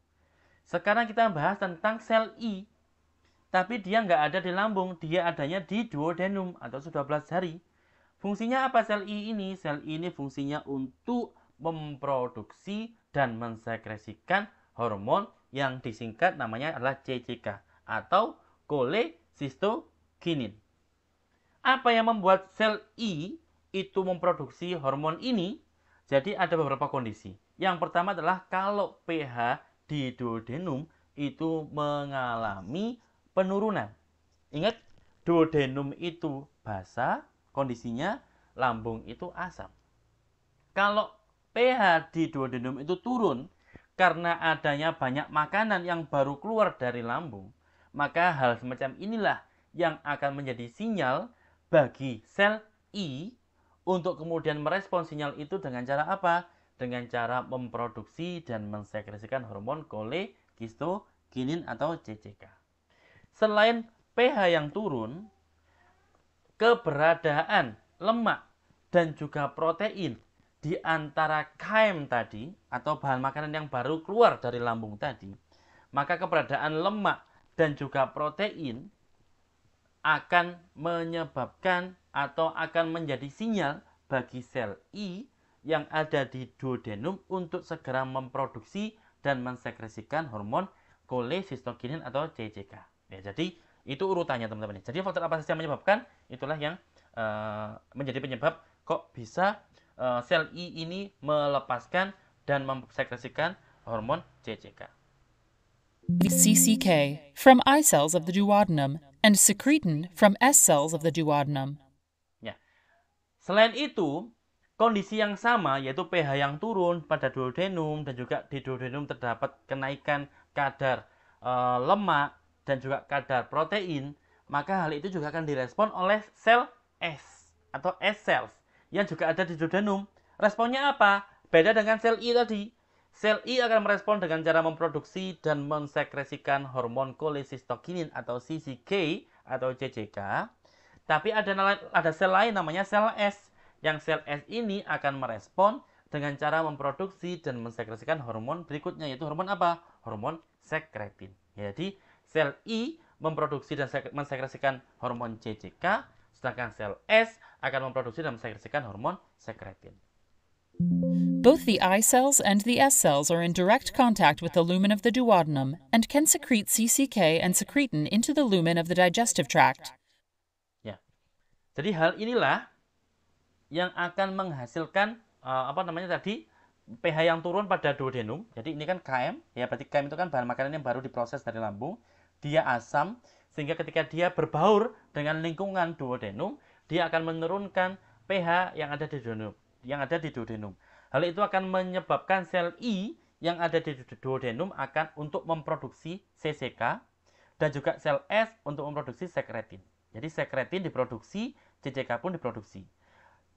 Sekarang kita bahas tentang sel I, tapi dia nggak ada di lambung, dia adanya di duodenum atau 12 jari. Fungsinya apa sel I ini? Sel I ini fungsinya untuk memproduksi dan mensekresikan hormon yang disingkat namanya adalah CCK atau kolesistokinin. Apa yang membuat sel I itu memproduksi hormon ini? Jadi ada beberapa kondisi. Yang pertama adalah kalau pH di duodenum itu mengalami penurunan. Ingat, duodenum itu basah, kondisinya lambung itu asam. Kalau pH di duodenum itu turun karena adanya banyak makanan yang baru keluar dari lambung, maka hal semacam inilah yang akan menjadi sinyal bagi sel I untuk kemudian merespon sinyal itu dengan cara apa? dengan cara memproduksi dan mensekresikan hormon kolekistoginin atau CCK. Selain pH yang turun, keberadaan lemak dan juga protein di antara kaim tadi atau bahan makanan yang baru keluar dari lambung tadi, maka keberadaan lemak dan juga protein akan menyebabkan atau akan menjadi sinyal bagi sel I yang ada di duodenum untuk segera memproduksi dan mensekresikan hormon kolesistokinin atau CCK. Ya, jadi itu urutannya teman-teman. Jadi faktor apa saja yang menyebabkan itulah yang uh, menjadi penyebab kok bisa uh, sel I ini melepaskan dan mensekresikan hormon CCK. CCK from I cells of the duodenum and secretin from S cells of the duodenum. Ya. Selain itu, Kondisi yang sama yaitu pH yang turun pada duodenum dan juga di duodenum terdapat kenaikan kadar e, lemak dan juga kadar protein, maka hal itu juga akan direspon oleh sel S atau S cells yang juga ada di duodenum. Responnya apa? Beda dengan sel I tadi. Sel I akan merespon dengan cara memproduksi dan mensekresikan hormon kolesistokinin atau CCK atau CCK. Tapi ada ada sel lain namanya sel S yang sel S ini akan merespon dengan cara memproduksi dan mensekresikan hormon berikutnya yaitu hormon apa? Hormon sekretin. Jadi sel I memproduksi dan mensekresikan hormon CCK, sedangkan sel S akan memproduksi dan mensekresikan hormon sekretin. Both the I cells and the S cells are in direct contact with the lumen of the duodenum and can secrete CCK and secretin into the lumen of the digestive tract. Ya. Jadi hal inilah yang akan menghasilkan uh, apa namanya tadi pH yang turun pada duodenum. Jadi ini kan KM, ya berarti KM itu kan bahan makanan yang baru diproses dari lambung. Dia asam, sehingga ketika dia berbaur dengan lingkungan duodenum, dia akan menurunkan pH yang ada di duodenum. Yang ada di duodenum. Hal itu akan menyebabkan sel I yang ada di duodenum akan untuk memproduksi CCK dan juga sel S untuk memproduksi sekretin. Jadi sekretin diproduksi, CCK pun diproduksi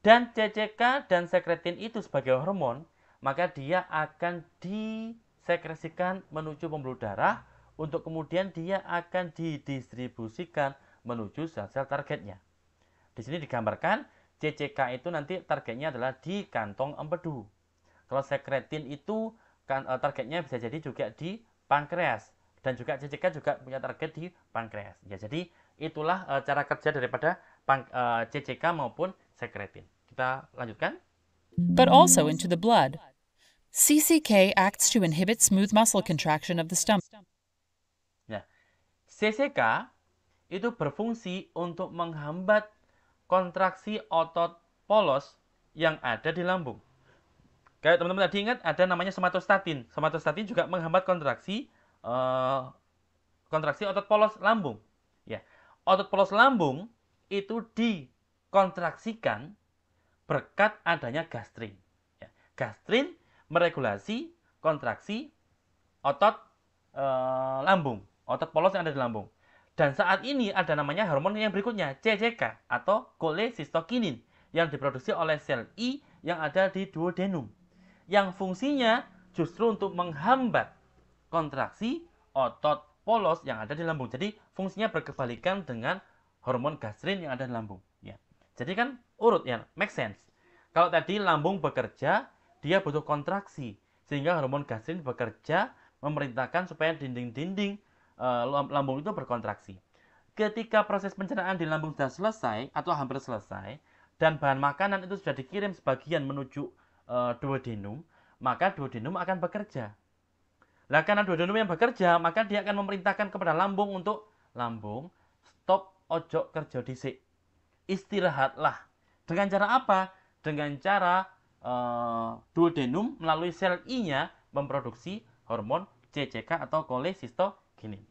dan CCK dan sekretin itu sebagai hormon, maka dia akan disekresikan menuju pembuluh darah untuk kemudian dia akan didistribusikan menuju sel-sel targetnya. Di sini digambarkan CCK itu nanti targetnya adalah di kantong empedu. Kalau sekretin itu kan, eh, targetnya bisa jadi juga di pankreas dan juga CCK juga punya target di pankreas. Ya, jadi itulah eh, cara kerja daripada CCK eh, maupun sekretin. Kita lanjutkan. But also into the blood. CCK acts to inhibit smooth muscle contraction of the stomach. Ya. CCK itu berfungsi untuk menghambat kontraksi otot polos yang ada di lambung. Kayak teman-teman tadi ingat ada namanya somatostatin. Somatostatin juga menghambat kontraksi uh, kontraksi otot polos lambung. Ya, otot polos lambung itu di kontraksikan berkat adanya gastrin. Ya, gastrin meregulasi kontraksi otot e, lambung, otot polos yang ada di lambung. Dan saat ini ada namanya hormon yang berikutnya, CCK atau kolesistokinin yang diproduksi oleh sel I yang ada di duodenum. Yang fungsinya justru untuk menghambat kontraksi otot polos yang ada di lambung. Jadi fungsinya berkebalikan dengan hormon gastrin yang ada di lambung. Jadi kan urut ya, make sense. Kalau tadi lambung bekerja, dia butuh kontraksi sehingga hormon gastrin bekerja memerintahkan supaya dinding-dinding e, lambung itu berkontraksi. Ketika proses pencernaan di lambung sudah selesai atau hampir selesai dan bahan makanan itu sudah dikirim sebagian menuju e, duodenum, maka duodenum akan bekerja. Nah, karena duodenum yang bekerja, maka dia akan memerintahkan kepada lambung untuk lambung stop ojok kerja disik istirahatlah. Dengan cara apa? Dengan cara uh, duodenum melalui sel I-nya memproduksi hormon CCK atau kolesistogenin.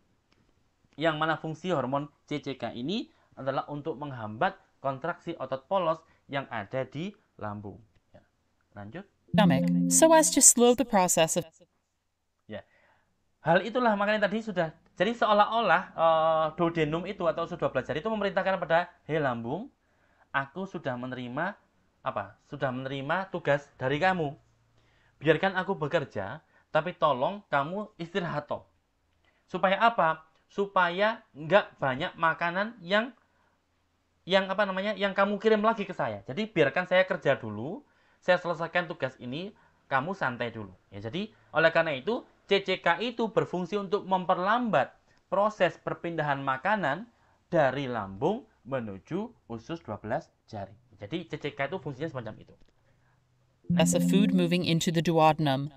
Yang mana fungsi hormon CCK ini adalah untuk menghambat kontraksi otot polos yang ada di lambung. Ya. Lanjut. Stomach, so as to slow the process of... Ya. Hal itulah makanya tadi sudah jadi seolah-olah e, eh, dodenum itu atau sudah belajar itu memerintahkan pada hei lambung, aku sudah menerima apa? Sudah menerima tugas dari kamu. Biarkan aku bekerja, tapi tolong kamu istirahat toh. Supaya apa? Supaya nggak banyak makanan yang yang apa namanya yang kamu kirim lagi ke saya. Jadi biarkan saya kerja dulu, saya selesaikan tugas ini, kamu santai dulu. Ya, jadi oleh karena itu CCK itu berfungsi untuk memperlambat proses perpindahan makanan dari lambung menuju usus 12 jari. Jadi CCK itu fungsinya semacam itu. As a food moving into the duodenum.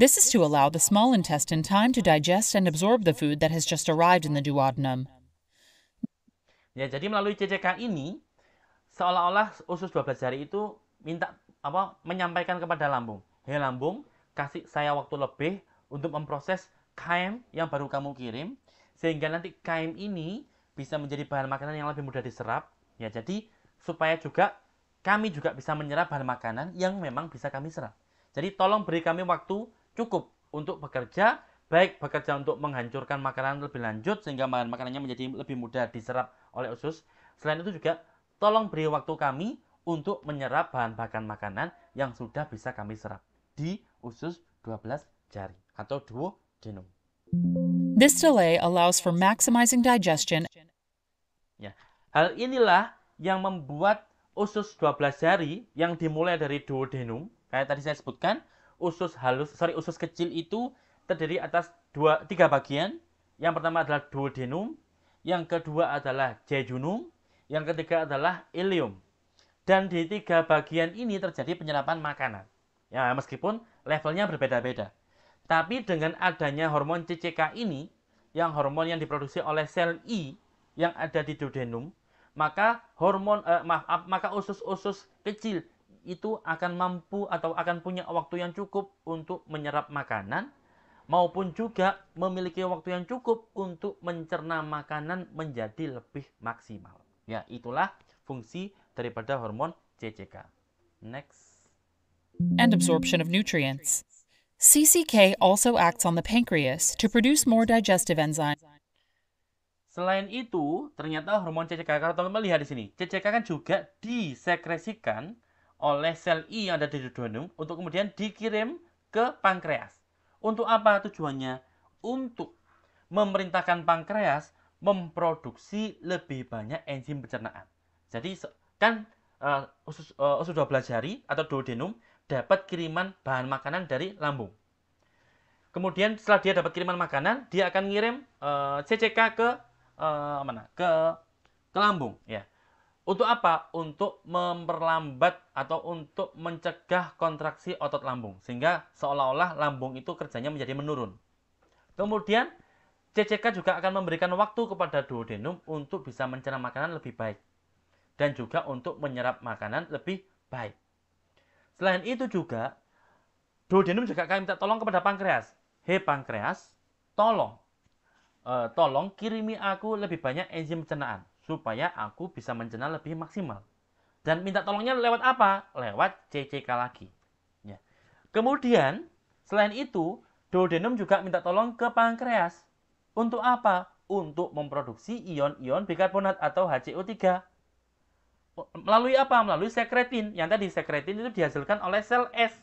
This is to allow the small intestine time to digest and absorb the food that has just arrived in the duodenum. Ya, jadi melalui CCK ini seolah-olah usus 12 jari itu minta apa menyampaikan kepada lambung, "Hei lambung, kasih saya waktu lebih untuk memproses kaim yang baru kamu kirim sehingga nanti kaim ini bisa menjadi bahan makanan yang lebih mudah diserap ya jadi supaya juga kami juga bisa menyerap bahan makanan yang memang bisa kami serap jadi tolong beri kami waktu cukup untuk bekerja baik bekerja untuk menghancurkan makanan lebih lanjut sehingga bahan makanannya menjadi lebih mudah diserap oleh usus selain itu juga tolong beri waktu kami untuk menyerap bahan bahan makanan yang sudah bisa kami serap di usus 12 jari atau duodenum. This delay allows for maximizing digestion. Ya, hal inilah yang membuat usus 12 jari yang dimulai dari duodenum, kayak tadi saya sebutkan, usus halus, sorry usus kecil itu terdiri atas dua tiga bagian. Yang pertama adalah duodenum, yang kedua adalah jejunum, yang ketiga adalah ileum. Dan di tiga bagian ini terjadi penyerapan makanan. Ya, meskipun levelnya berbeda-beda. Tapi dengan adanya hormon CCK ini, yang hormon yang diproduksi oleh sel I yang ada di duodenum, maka hormon eh, maaf maka usus-usus kecil itu akan mampu atau akan punya waktu yang cukup untuk menyerap makanan maupun juga memiliki waktu yang cukup untuk mencerna makanan menjadi lebih maksimal. Ya, itulah fungsi daripada hormon CCK. Next. And absorption of nutrients. CCK also acts on the pancreas to produce more digestive enzymes. Selain itu, ternyata hormon CCK kalau teman-teman lihat di sini, CCK kan juga disekresikan oleh sel I yang ada di duodenum untuk kemudian dikirim ke pankreas. Untuk apa tujuannya? Untuk memerintahkan pankreas memproduksi lebih banyak enzim pencernaan. Jadi kan uh, usus, uh, eh, sudah pelajari atau duodenum dapat kiriman bahan makanan dari lambung. Kemudian setelah dia dapat kiriman makanan, dia akan ngirim uh, eh, CCK ke uh, mana? Ke ke lambung, ya. Untuk apa? Untuk memperlambat atau untuk mencegah kontraksi otot lambung sehingga seolah-olah lambung itu kerjanya menjadi menurun. Kemudian CCK juga akan memberikan waktu kepada duodenum untuk bisa mencerna makanan lebih baik dan juga untuk menyerap makanan lebih baik. Selain itu juga, duodenum juga kami minta tolong kepada pankreas. Hei pankreas, tolong, e, tolong kirimi aku lebih banyak enzim pencernaan supaya aku bisa mencerna lebih maksimal. Dan minta tolongnya lewat apa? Lewat CCK lagi. Ya. Kemudian, selain itu, duodenum juga minta tolong ke pankreas. Untuk apa? Untuk memproduksi ion-ion bikarbonat atau HCO3 melalui apa? Melalui sekretin. Yang tadi sekretin itu dihasilkan oleh sel S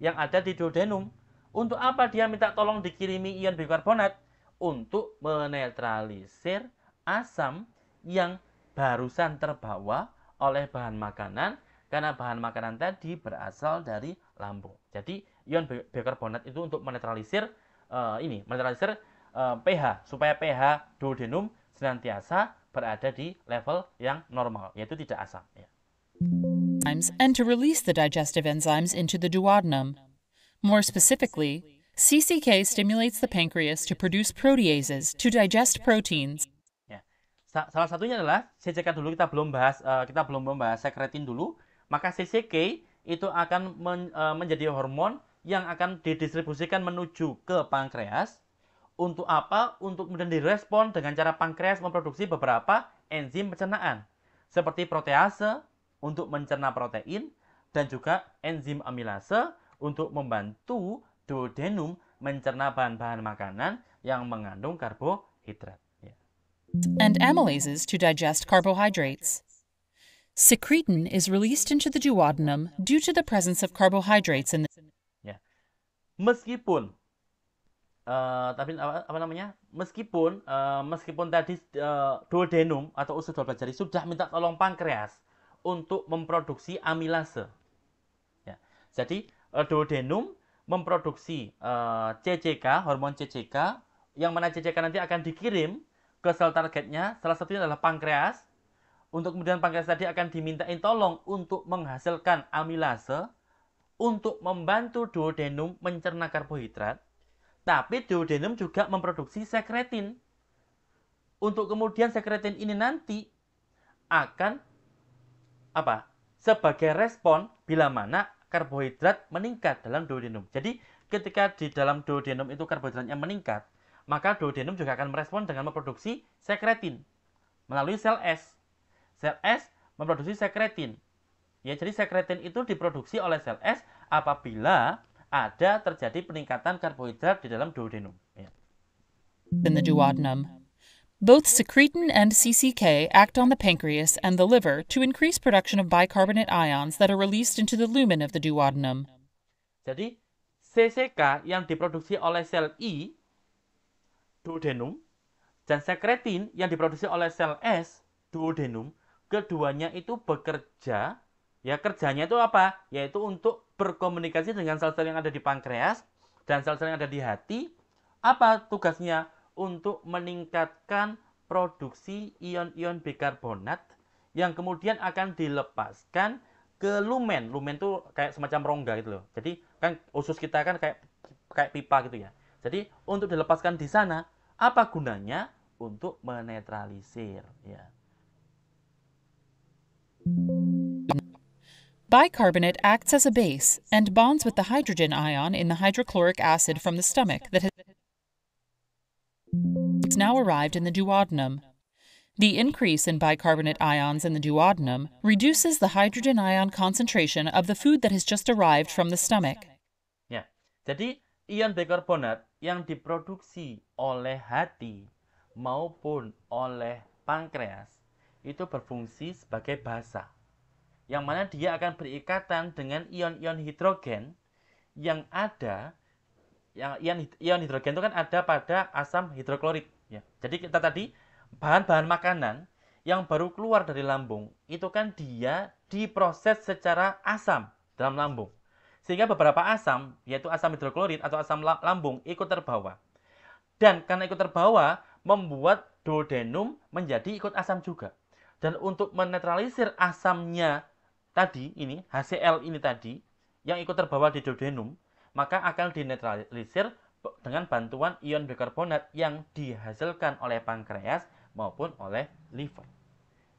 yang ada di duodenum. Untuk apa dia minta tolong dikirimi ion bikarbonat? Untuk menetralisir asam yang barusan terbawa oleh bahan makanan karena bahan makanan tadi berasal dari lambung. Jadi ion bikarbonat itu untuk menetralisir uh, ini, menetralisir uh, pH supaya pH duodenum senantiasa berada di level yang normal, yaitu tidak asam. Ya. And to release the digestive enzymes into the duodenum. More specifically, CCK stimulates the pancreas to produce proteases to digest proteins. Ya. Salah satunya adalah CCK dulu kita belum bahas uh, kita belum membahas sekretin dulu, maka CCK itu akan men, uh, menjadi hormon yang akan didistribusikan menuju ke pankreas untuk apa? Untuk kemudian direspon dengan cara pankreas memproduksi beberapa enzim pencernaan seperti protease untuk mencerna protein dan juga enzim amilase untuk membantu duodenum mencerna bahan-bahan makanan yang mengandung karbohidrat. Yeah. And amylases to digest carbohydrates. Secretin is released into the duodenum due to the presence of carbohydrates in the... Yeah. Meskipun Uh, tapi apa, apa namanya meskipun uh, meskipun tadi uh, duodenum atau usus dua belas jari sudah minta tolong pankreas untuk memproduksi amilase ya. jadi uh, duodenum memproduksi uh, CCK hormon CCK yang mana CCK nanti akan dikirim ke sel targetnya salah satunya adalah pankreas untuk kemudian pankreas tadi akan dimintain tolong untuk menghasilkan amilase untuk membantu duodenum mencerna karbohidrat tapi duodenum juga memproduksi sekretin. Untuk kemudian sekretin ini nanti akan apa? Sebagai respon bila mana karbohidrat meningkat dalam duodenum. Jadi ketika di dalam duodenum itu karbohidratnya meningkat, maka duodenum juga akan merespon dengan memproduksi sekretin melalui sel S. Sel S memproduksi sekretin. Ya, jadi sekretin itu diproduksi oleh sel S apabila ada terjadi peningkatan karbohidrat di dalam duodenum. Ya. In the duodenum. Both secretin and CCK act on the pancreas and the liver to increase production of bicarbonate ions that are released into the lumen of the duodenum. Jadi, CCK yang diproduksi oleh sel I, duodenum, dan sekretin yang diproduksi oleh sel S, duodenum, keduanya itu bekerja, ya kerjanya itu apa? Yaitu untuk berkomunikasi dengan sel-sel yang ada di pankreas dan sel-sel yang ada di hati. Apa tugasnya? Untuk meningkatkan produksi ion-ion bikarbonat yang kemudian akan dilepaskan ke lumen. Lumen tuh kayak semacam rongga gitu loh. Jadi kan usus kita kan kayak kayak pipa gitu ya. Jadi untuk dilepaskan di sana apa gunanya? Untuk menetralisir ya. Thank you. Bicarbonate acts as a base and bonds with the hydrogen ion in the hydrochloric acid from the stomach that has now arrived in the duodenum. The increase in bicarbonate ions in the duodenum reduces the hydrogen ion concentration of the food that has just arrived from the stomach. Yeah, Jadi ion bicarbonat yang diproduksi oleh hati maupun oleh pankreas itu berfungsi sebagai basa. yang mana dia akan berikatan dengan ion-ion hidrogen yang ada yang ion, ion hidrogen itu kan ada pada asam hidroklorik ya. Jadi kita tadi bahan-bahan makanan yang baru keluar dari lambung itu kan dia diproses secara asam dalam lambung. Sehingga beberapa asam yaitu asam hidroklorit atau asam lambung ikut terbawa. Dan karena ikut terbawa membuat duodenum menjadi ikut asam juga. Dan untuk menetralisir asamnya tadi ini HCl ini tadi yang ikut terbawa di duodenum maka akan dinetralisir dengan bantuan ion bikarbonat yang dihasilkan oleh pankreas maupun oleh liver.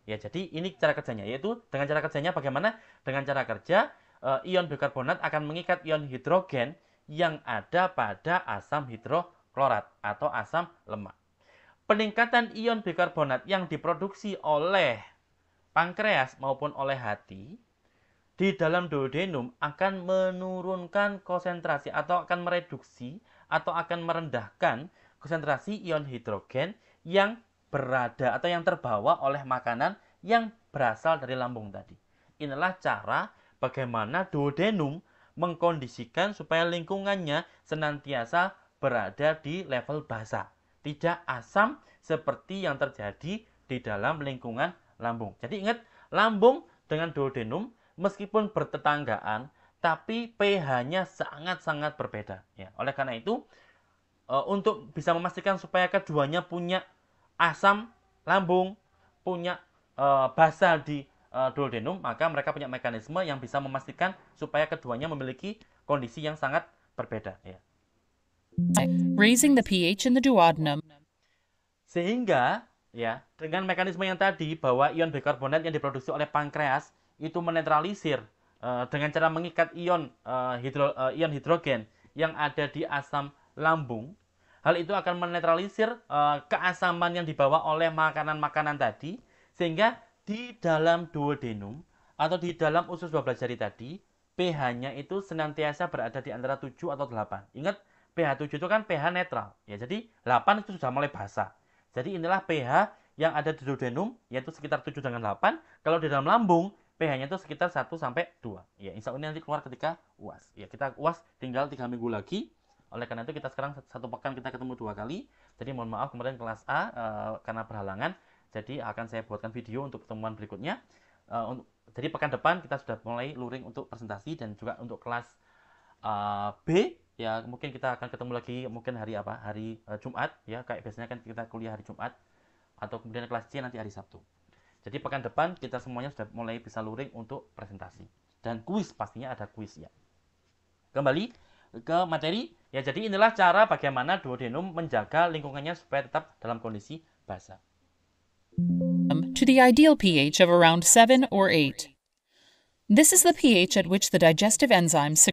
Ya, jadi ini cara kerjanya yaitu dengan cara kerjanya bagaimana? Dengan cara kerja e, ion bikarbonat akan mengikat ion hidrogen yang ada pada asam hidroklorat atau asam lemak. Peningkatan ion bikarbonat yang diproduksi oleh pankreas maupun oleh hati di dalam duodenum akan menurunkan konsentrasi atau akan mereduksi atau akan merendahkan konsentrasi ion hidrogen yang berada atau yang terbawa oleh makanan yang berasal dari lambung tadi. Inilah cara bagaimana duodenum mengkondisikan supaya lingkungannya senantiasa berada di level basa, tidak asam seperti yang terjadi di dalam lingkungan lambung. Jadi ingat, lambung dengan duodenum meskipun bertetanggaan, tapi pH-nya sangat-sangat berbeda. Ya. Oleh karena itu, e, untuk bisa memastikan supaya keduanya punya asam lambung, punya e, basal di e, duodenum, maka mereka punya mekanisme yang bisa memastikan supaya keduanya memiliki kondisi yang sangat berbeda. Ya. Raising the pH in the duodenum. Sehingga ya dengan mekanisme yang tadi bahwa ion bikarbonat yang diproduksi oleh pankreas itu menetralisir uh, dengan cara mengikat ion uh, hidro, uh, ion hidrogen yang ada di asam lambung. Hal itu akan menetralisir uh, keasaman yang dibawa oleh makanan-makanan tadi sehingga di dalam duodenum atau di dalam usus 12 jari tadi pH-nya itu senantiasa berada di antara 7 atau 8. Ingat pH 7 itu kan pH netral. Ya, jadi 8 itu sudah mulai basah. Jadi inilah pH yang ada di duodenum yaitu sekitar 7 dengan 8. Kalau di dalam lambung pH-nya itu sekitar 1 sampai 2. Ya, insya Allah nanti keluar ketika UAS. Ya, kita UAS tinggal tiga minggu lagi. Oleh karena itu kita sekarang satu pekan kita ketemu dua kali. Jadi mohon maaf kemarin kelas A uh, karena berhalangan. Jadi akan saya buatkan video untuk pertemuan berikutnya. Uh, untuk, jadi pekan depan kita sudah mulai luring untuk presentasi dan juga untuk kelas uh, B ya mungkin kita akan ketemu lagi mungkin hari apa? Hari uh, Jumat ya kayak biasanya kan kita kuliah hari Jumat atau kemudian kelas C nanti hari Sabtu. Jadi pekan depan kita semuanya sudah mulai bisa luring untuk presentasi dan kuis pastinya ada kuis ya. Kembali ke materi ya jadi inilah cara bagaimana duodenum menjaga lingkungannya supaya tetap dalam kondisi basah. Um, to the ideal pH of around 7 or 8. This is the pH at which the digestive enzymes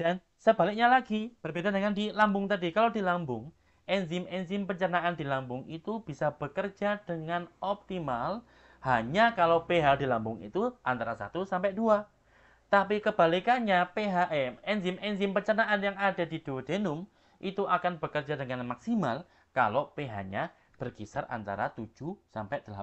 dan sebaliknya lagi berbeda dengan di lambung tadi. Kalau di lambung enzim-enzim pencernaan di lambung itu bisa bekerja dengan optimal hanya kalau pH di lambung itu antara 1 sampai 2. Tapi kebalikannya, PHM, enzim-enzim pencernaan yang ada di duodenum itu akan bekerja dengan maksimal kalau pH-nya berkisar antara 7 sampai 8.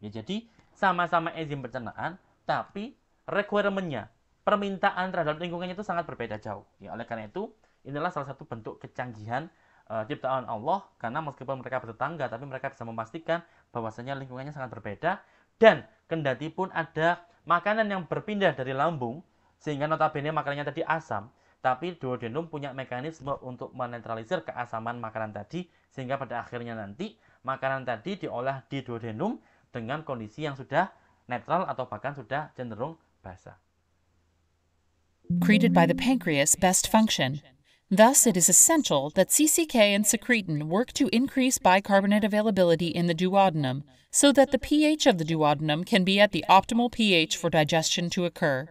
Ya, jadi sama-sama enzim pencernaan, tapi requirement-nya, permintaan terhadap lingkungannya itu sangat berbeda jauh. Ya, oleh karena itu, inilah salah satu bentuk kecanggihan uh, ciptaan Allah karena meskipun mereka bertetangga tapi mereka bisa memastikan bahwasanya lingkungannya sangat berbeda dan kendati pun ada makanan yang berpindah dari lambung, sehingga notabene makanannya tadi asam, tapi duodenum punya mekanisme untuk menetralisir keasaman makanan tadi, sehingga pada akhirnya nanti makanan tadi diolah di duodenum dengan kondisi yang sudah netral atau bahkan sudah cenderung basah. Created by the pancreas best function. Thus, it is essential that CCK and secretin work to increase bicarbonate availability in the duodenum so that the pH of the duodenum can be at the optimal pH for digestion to occur.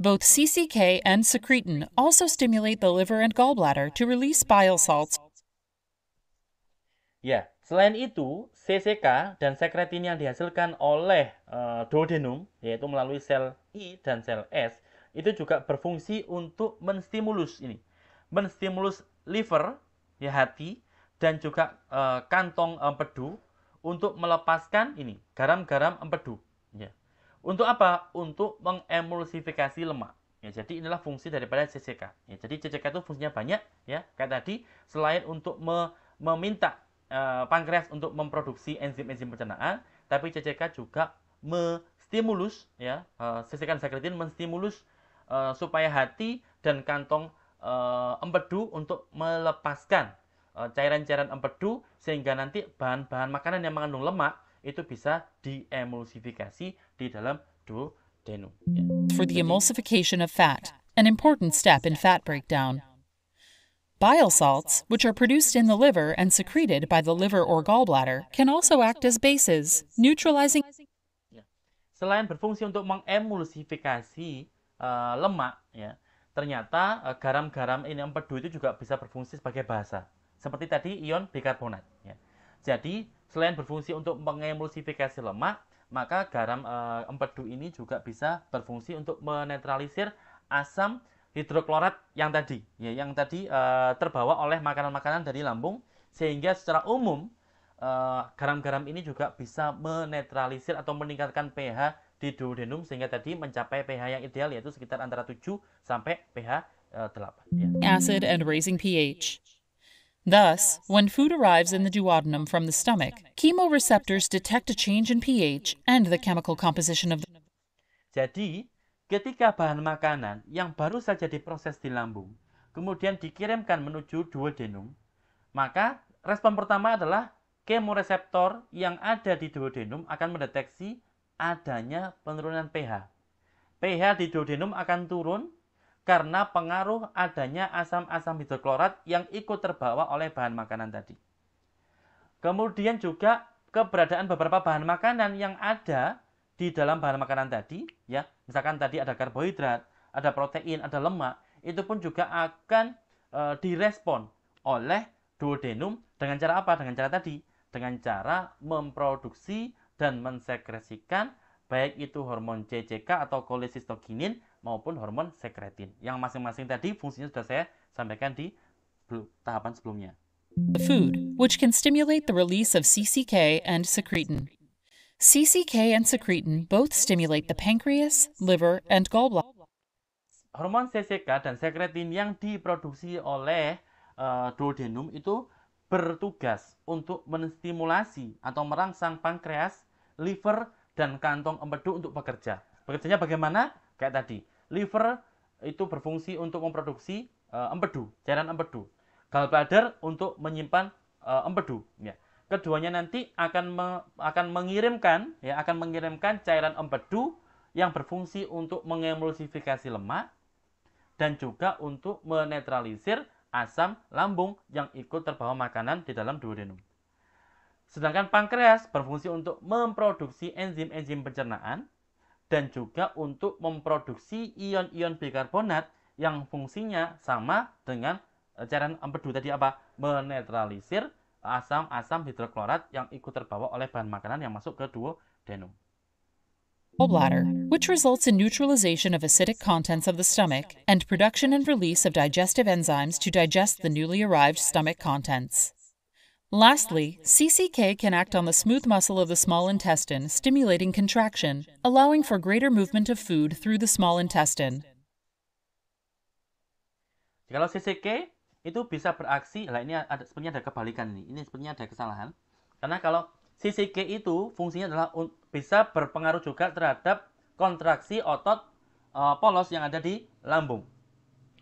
Both CCK and secretin also stimulate the liver and gallbladder to release bile salts. Ya, selain itu, CCK dan sekretin yang dihasilkan oleh uh, duodenum, yaitu melalui sel I dan sel S, itu juga berfungsi untuk menstimulus ini. menstimulus liver ya hati dan juga e, kantong empedu untuk melepaskan ini garam-garam empedu ya. Untuk apa? Untuk mengemulsifikasi lemak. Ya, jadi inilah fungsi daripada CCK. Ya, jadi CCK itu fungsinya banyak ya. Kayak tadi selain untuk me meminta e, pankreas untuk memproduksi enzim-enzim pencernaan, tapi CCK juga menstimulus ya, e, eh, CCK dan sekretin menstimulus e, supaya hati dan kantong uh, empedu untuk melepaskan eh, cairan-cairan uh, empedu sehingga nanti bahan-bahan makanan yang mengandung lemak itu bisa diemulsifikasi di dalam duodenum. Ya, For the emulsification of fat, an important step in fat breakdown. Bile salts, which are produced in the liver and secreted by the liver or gallbladder, can also act as bases, neutralizing. Ya. Selain berfungsi untuk mengemulsifikasi uh, lemak, ya, ternyata eh, garam-garam ini empedu itu juga bisa berfungsi sebagai bahasa. Seperti tadi ion bikarbonat. Ya. Jadi selain berfungsi untuk mengemulsifikasi lemak, maka garam e, empedu ini juga bisa berfungsi untuk menetralisir asam hidroklorat yang tadi, ya, yang tadi e, terbawa oleh makanan-makanan dari lambung, sehingga secara umum garam-garam e, ini juga bisa menetralisir atau meningkatkan pH di duodenum sehingga tadi mencapai pH yang ideal yaitu sekitar antara 7 sampai pH 8 e, ya. Acid and raising pH. Thus, when food arrives in the duodenum from the stomach, chemoreceptors detect a change in pH and the chemical composition of the Jadi, ketika bahan makanan yang baru saja diproses di lambung kemudian dikirimkan menuju duodenum, maka respon pertama adalah kemoreseptor yang ada di duodenum akan mendeteksi adanya penurunan pH. pH di duodenum akan turun karena pengaruh adanya asam-asam hidroklorat yang ikut terbawa oleh bahan makanan tadi. Kemudian juga keberadaan beberapa bahan makanan yang ada di dalam bahan makanan tadi, ya, misalkan tadi ada karbohidrat, ada protein, ada lemak, itu pun juga akan e, direspon oleh duodenum dengan cara apa? Dengan cara tadi, dengan cara memproduksi dan mensekresikan baik itu hormon CCK atau kolesistoginin maupun hormon sekretin yang masing-masing tadi fungsinya sudah saya sampaikan di tahapan sebelumnya. Food, which can stimulate the release of CCK and secretin. CCK and secretin both stimulate the pancreas, liver, and gallbladder. Hormon CCK dan sekretin yang diproduksi oleh uh, duodenum itu bertugas untuk menstimulasi atau merangsang pankreas, liver, dan kantong empedu untuk bekerja. Bekerjanya bagaimana? Kayak tadi, liver itu berfungsi untuk memproduksi uh, empedu, cairan empedu. Gallbladder untuk menyimpan uh, empedu. Ya. Keduanya nanti akan me akan mengirimkan ya akan mengirimkan cairan empedu yang berfungsi untuk mengemulsifikasi lemak dan juga untuk menetralisir asam lambung yang ikut terbawa makanan di dalam duodenum. Sedangkan pankreas berfungsi untuk memproduksi enzim-enzim pencernaan dan juga untuk memproduksi ion-ion bikarbonat yang fungsinya sama dengan e, cairan empedu tadi apa? menetralisir asam-asam hidroklorat yang ikut terbawa oleh bahan makanan yang masuk ke duodenum. gallbladder, which results in neutralization of acidic contents of the stomach and production and release of digestive enzymes to digest the newly arrived stomach contents. Lastly, CCK can act on the smooth muscle of the small intestine, stimulating contraction, allowing for greater movement of food through the small intestine. Kalau CCK itu bisa beraksi, lah ini ada, sebenarnya ada kebalikan ini, ini sebenarnya ada kesalahan. Karena kalau CCK itu fungsinya adalah bisa berpengaruh juga terhadap kontraksi otot uh, polos yang ada di lambung.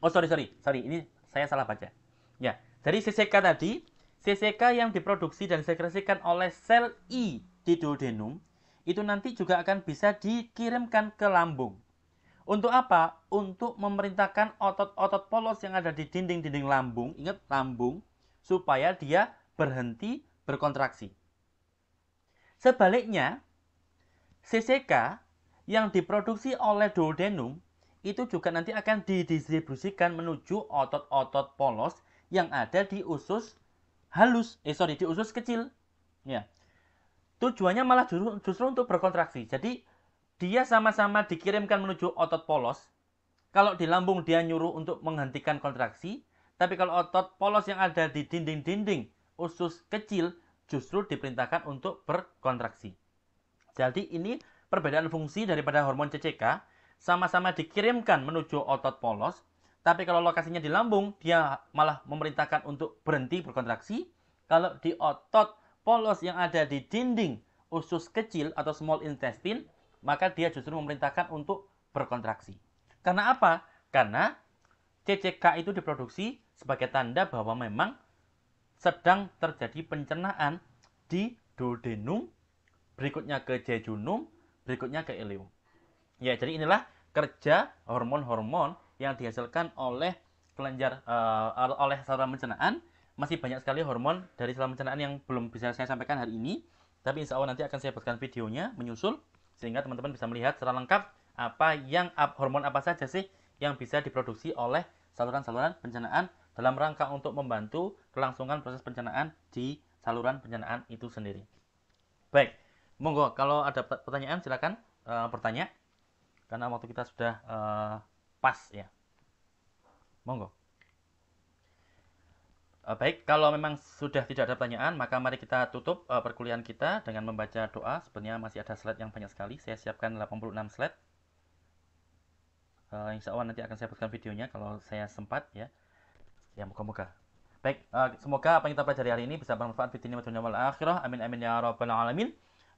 Oh sorry sorry sorry ini saya salah baca. Ya dari CCK tadi CCK yang diproduksi dan sekresikan oleh sel I di duodenum itu nanti juga akan bisa dikirimkan ke lambung. Untuk apa? Untuk memerintahkan otot-otot polos yang ada di dinding-dinding lambung, ingat lambung, supaya dia berhenti berkontraksi. Sebaliknya, CCK yang diproduksi oleh duodenum itu juga nanti akan didistribusikan menuju otot-otot polos yang ada di usus halus, eh sorry di usus kecil. Ya. Tujuannya malah justru, justru untuk berkontraksi. Jadi dia sama-sama dikirimkan menuju otot polos. Kalau di lambung dia nyuruh untuk menghentikan kontraksi, tapi kalau otot polos yang ada di dinding-dinding usus kecil justru diperintahkan untuk berkontraksi. Jadi ini perbedaan fungsi daripada hormon CCK sama-sama dikirimkan menuju otot polos, tapi kalau lokasinya di lambung dia malah memerintahkan untuk berhenti berkontraksi. Kalau di otot polos yang ada di dinding usus kecil atau small intestine, maka dia justru memerintahkan untuk berkontraksi. Karena apa? Karena CCK itu diproduksi sebagai tanda bahwa memang sedang terjadi pencernaan di duodenum berikutnya ke jejunum, berikutnya ke ileum. Ya, jadi inilah kerja hormon-hormon yang dihasilkan oleh kelenjar uh, oleh saluran pencernaan. Masih banyak sekali hormon dari saluran pencernaan yang belum bisa saya sampaikan hari ini, tapi insya Allah nanti akan saya buatkan videonya menyusul sehingga teman-teman bisa melihat secara lengkap apa yang hormon apa saja sih yang bisa diproduksi oleh saluran-saluran pencernaan dalam rangka untuk membantu kelangsungan proses pencernaan di saluran pencernaan itu sendiri. Baik, monggo kalau ada pertanyaan silakan uh, bertanya karena waktu kita sudah uh, pas ya monggo uh, baik kalau memang sudah tidak ada pertanyaan maka mari kita tutup uh, perkuliahan kita dengan membaca doa sebenarnya masih ada slide yang banyak sekali saya siapkan 86 slide uh, insya Allah nanti akan saya buatkan videonya kalau saya sempat ya ya moga-moga baik uh, semoga apa yang kita pelajari hari ini bisa bermanfaat di dunia wal akhirah amin amin ya rabbal alamin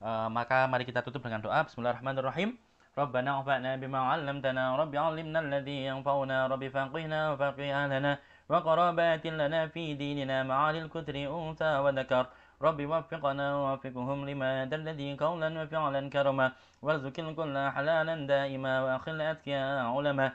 Uh, maka mari kita tutup dengan doa Bismillahirrahmanirrahim Rabbana anfa'na bima 'allamtana Rabbi 'allimna alladhi yanfa'una Rabbi faqihna wa faqih lana wa qarabatin lana fi dinina ma'al kutri unsa wa dhakar Rabbi وفقنا ووفقهم لما الذي قولا وفعلا كرما وارزق الكل حلالا دائما واخر الاتقياء علما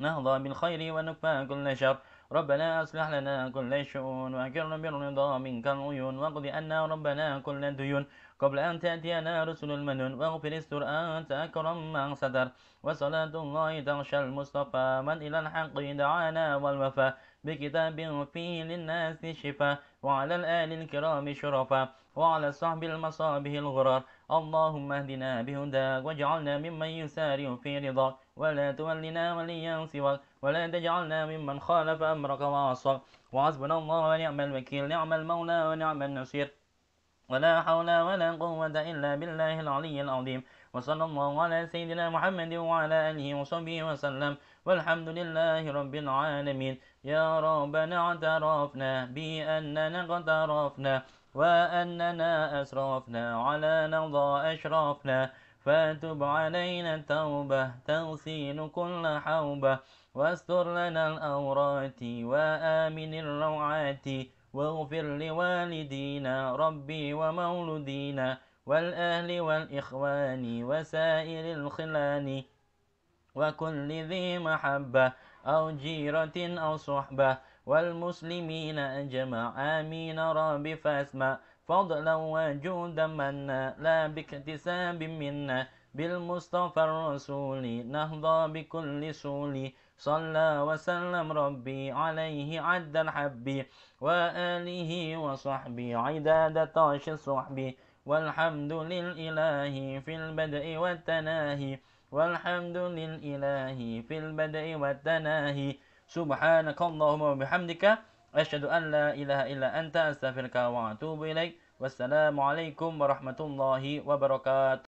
نهضى بالخير ونكفى كل شر ربنا أصلح لنا كل شؤون وأكرم بالرضا منك العيون واقض أنا ربنا كل ديون قبل أن تأتينا رسل المنون واغفر استر أنت أكرم من صدر وصلاة الله تغشى المصطفى من إلى الحق دعانا والوفا بكتاب فيه للناس شفاء وعلى الآل الكرام شرفا وعلى الصحب المصابه الغرار اللهم اهدنا بهداك واجعلنا ممن يسارع في رضاك ولا تولنا وليا سواك ولا تجعلنا ممن خالف أمرك وعصاك وحسبنا الله ونعم الوكيل نعم المولى ونعم النصير ولا حول ولا قوة إلا بالله العلي العظيم وصلى الله على سيدنا محمد وعلى آله وصحبه وسلم والحمد لله رب العالمين يا ربنا اعترفنا بأننا اقترفنا وأننا أسرفنا على نرضى أشرفنا فتب علينا التوبة تغسل كل حوبة واستر لنا الأورات وآمن الروعات واغفر لوالدينا ربي ومولدينا والأهل والإخوان وسائر الخلان وكل ذي محبة أو جيرة أو صحبة والمسلمين أجمع آمين رب فاسمع فضلا وجودا منا لا باكتساب منا بالمصطفى الرسول نهضى بكل سولي صلى وسلم ربي عليه عد الحب وآله وصحبي عداد طاش الصحب والحمد للإله في البدء والتناهي والحمد للإله في البدء والتناهي سبحانك اللهم وبحمدك أشهد أن لا إله إلا أنت أستغفرك وأتوب إليك والسلام عليكم ورحمة الله وبركاته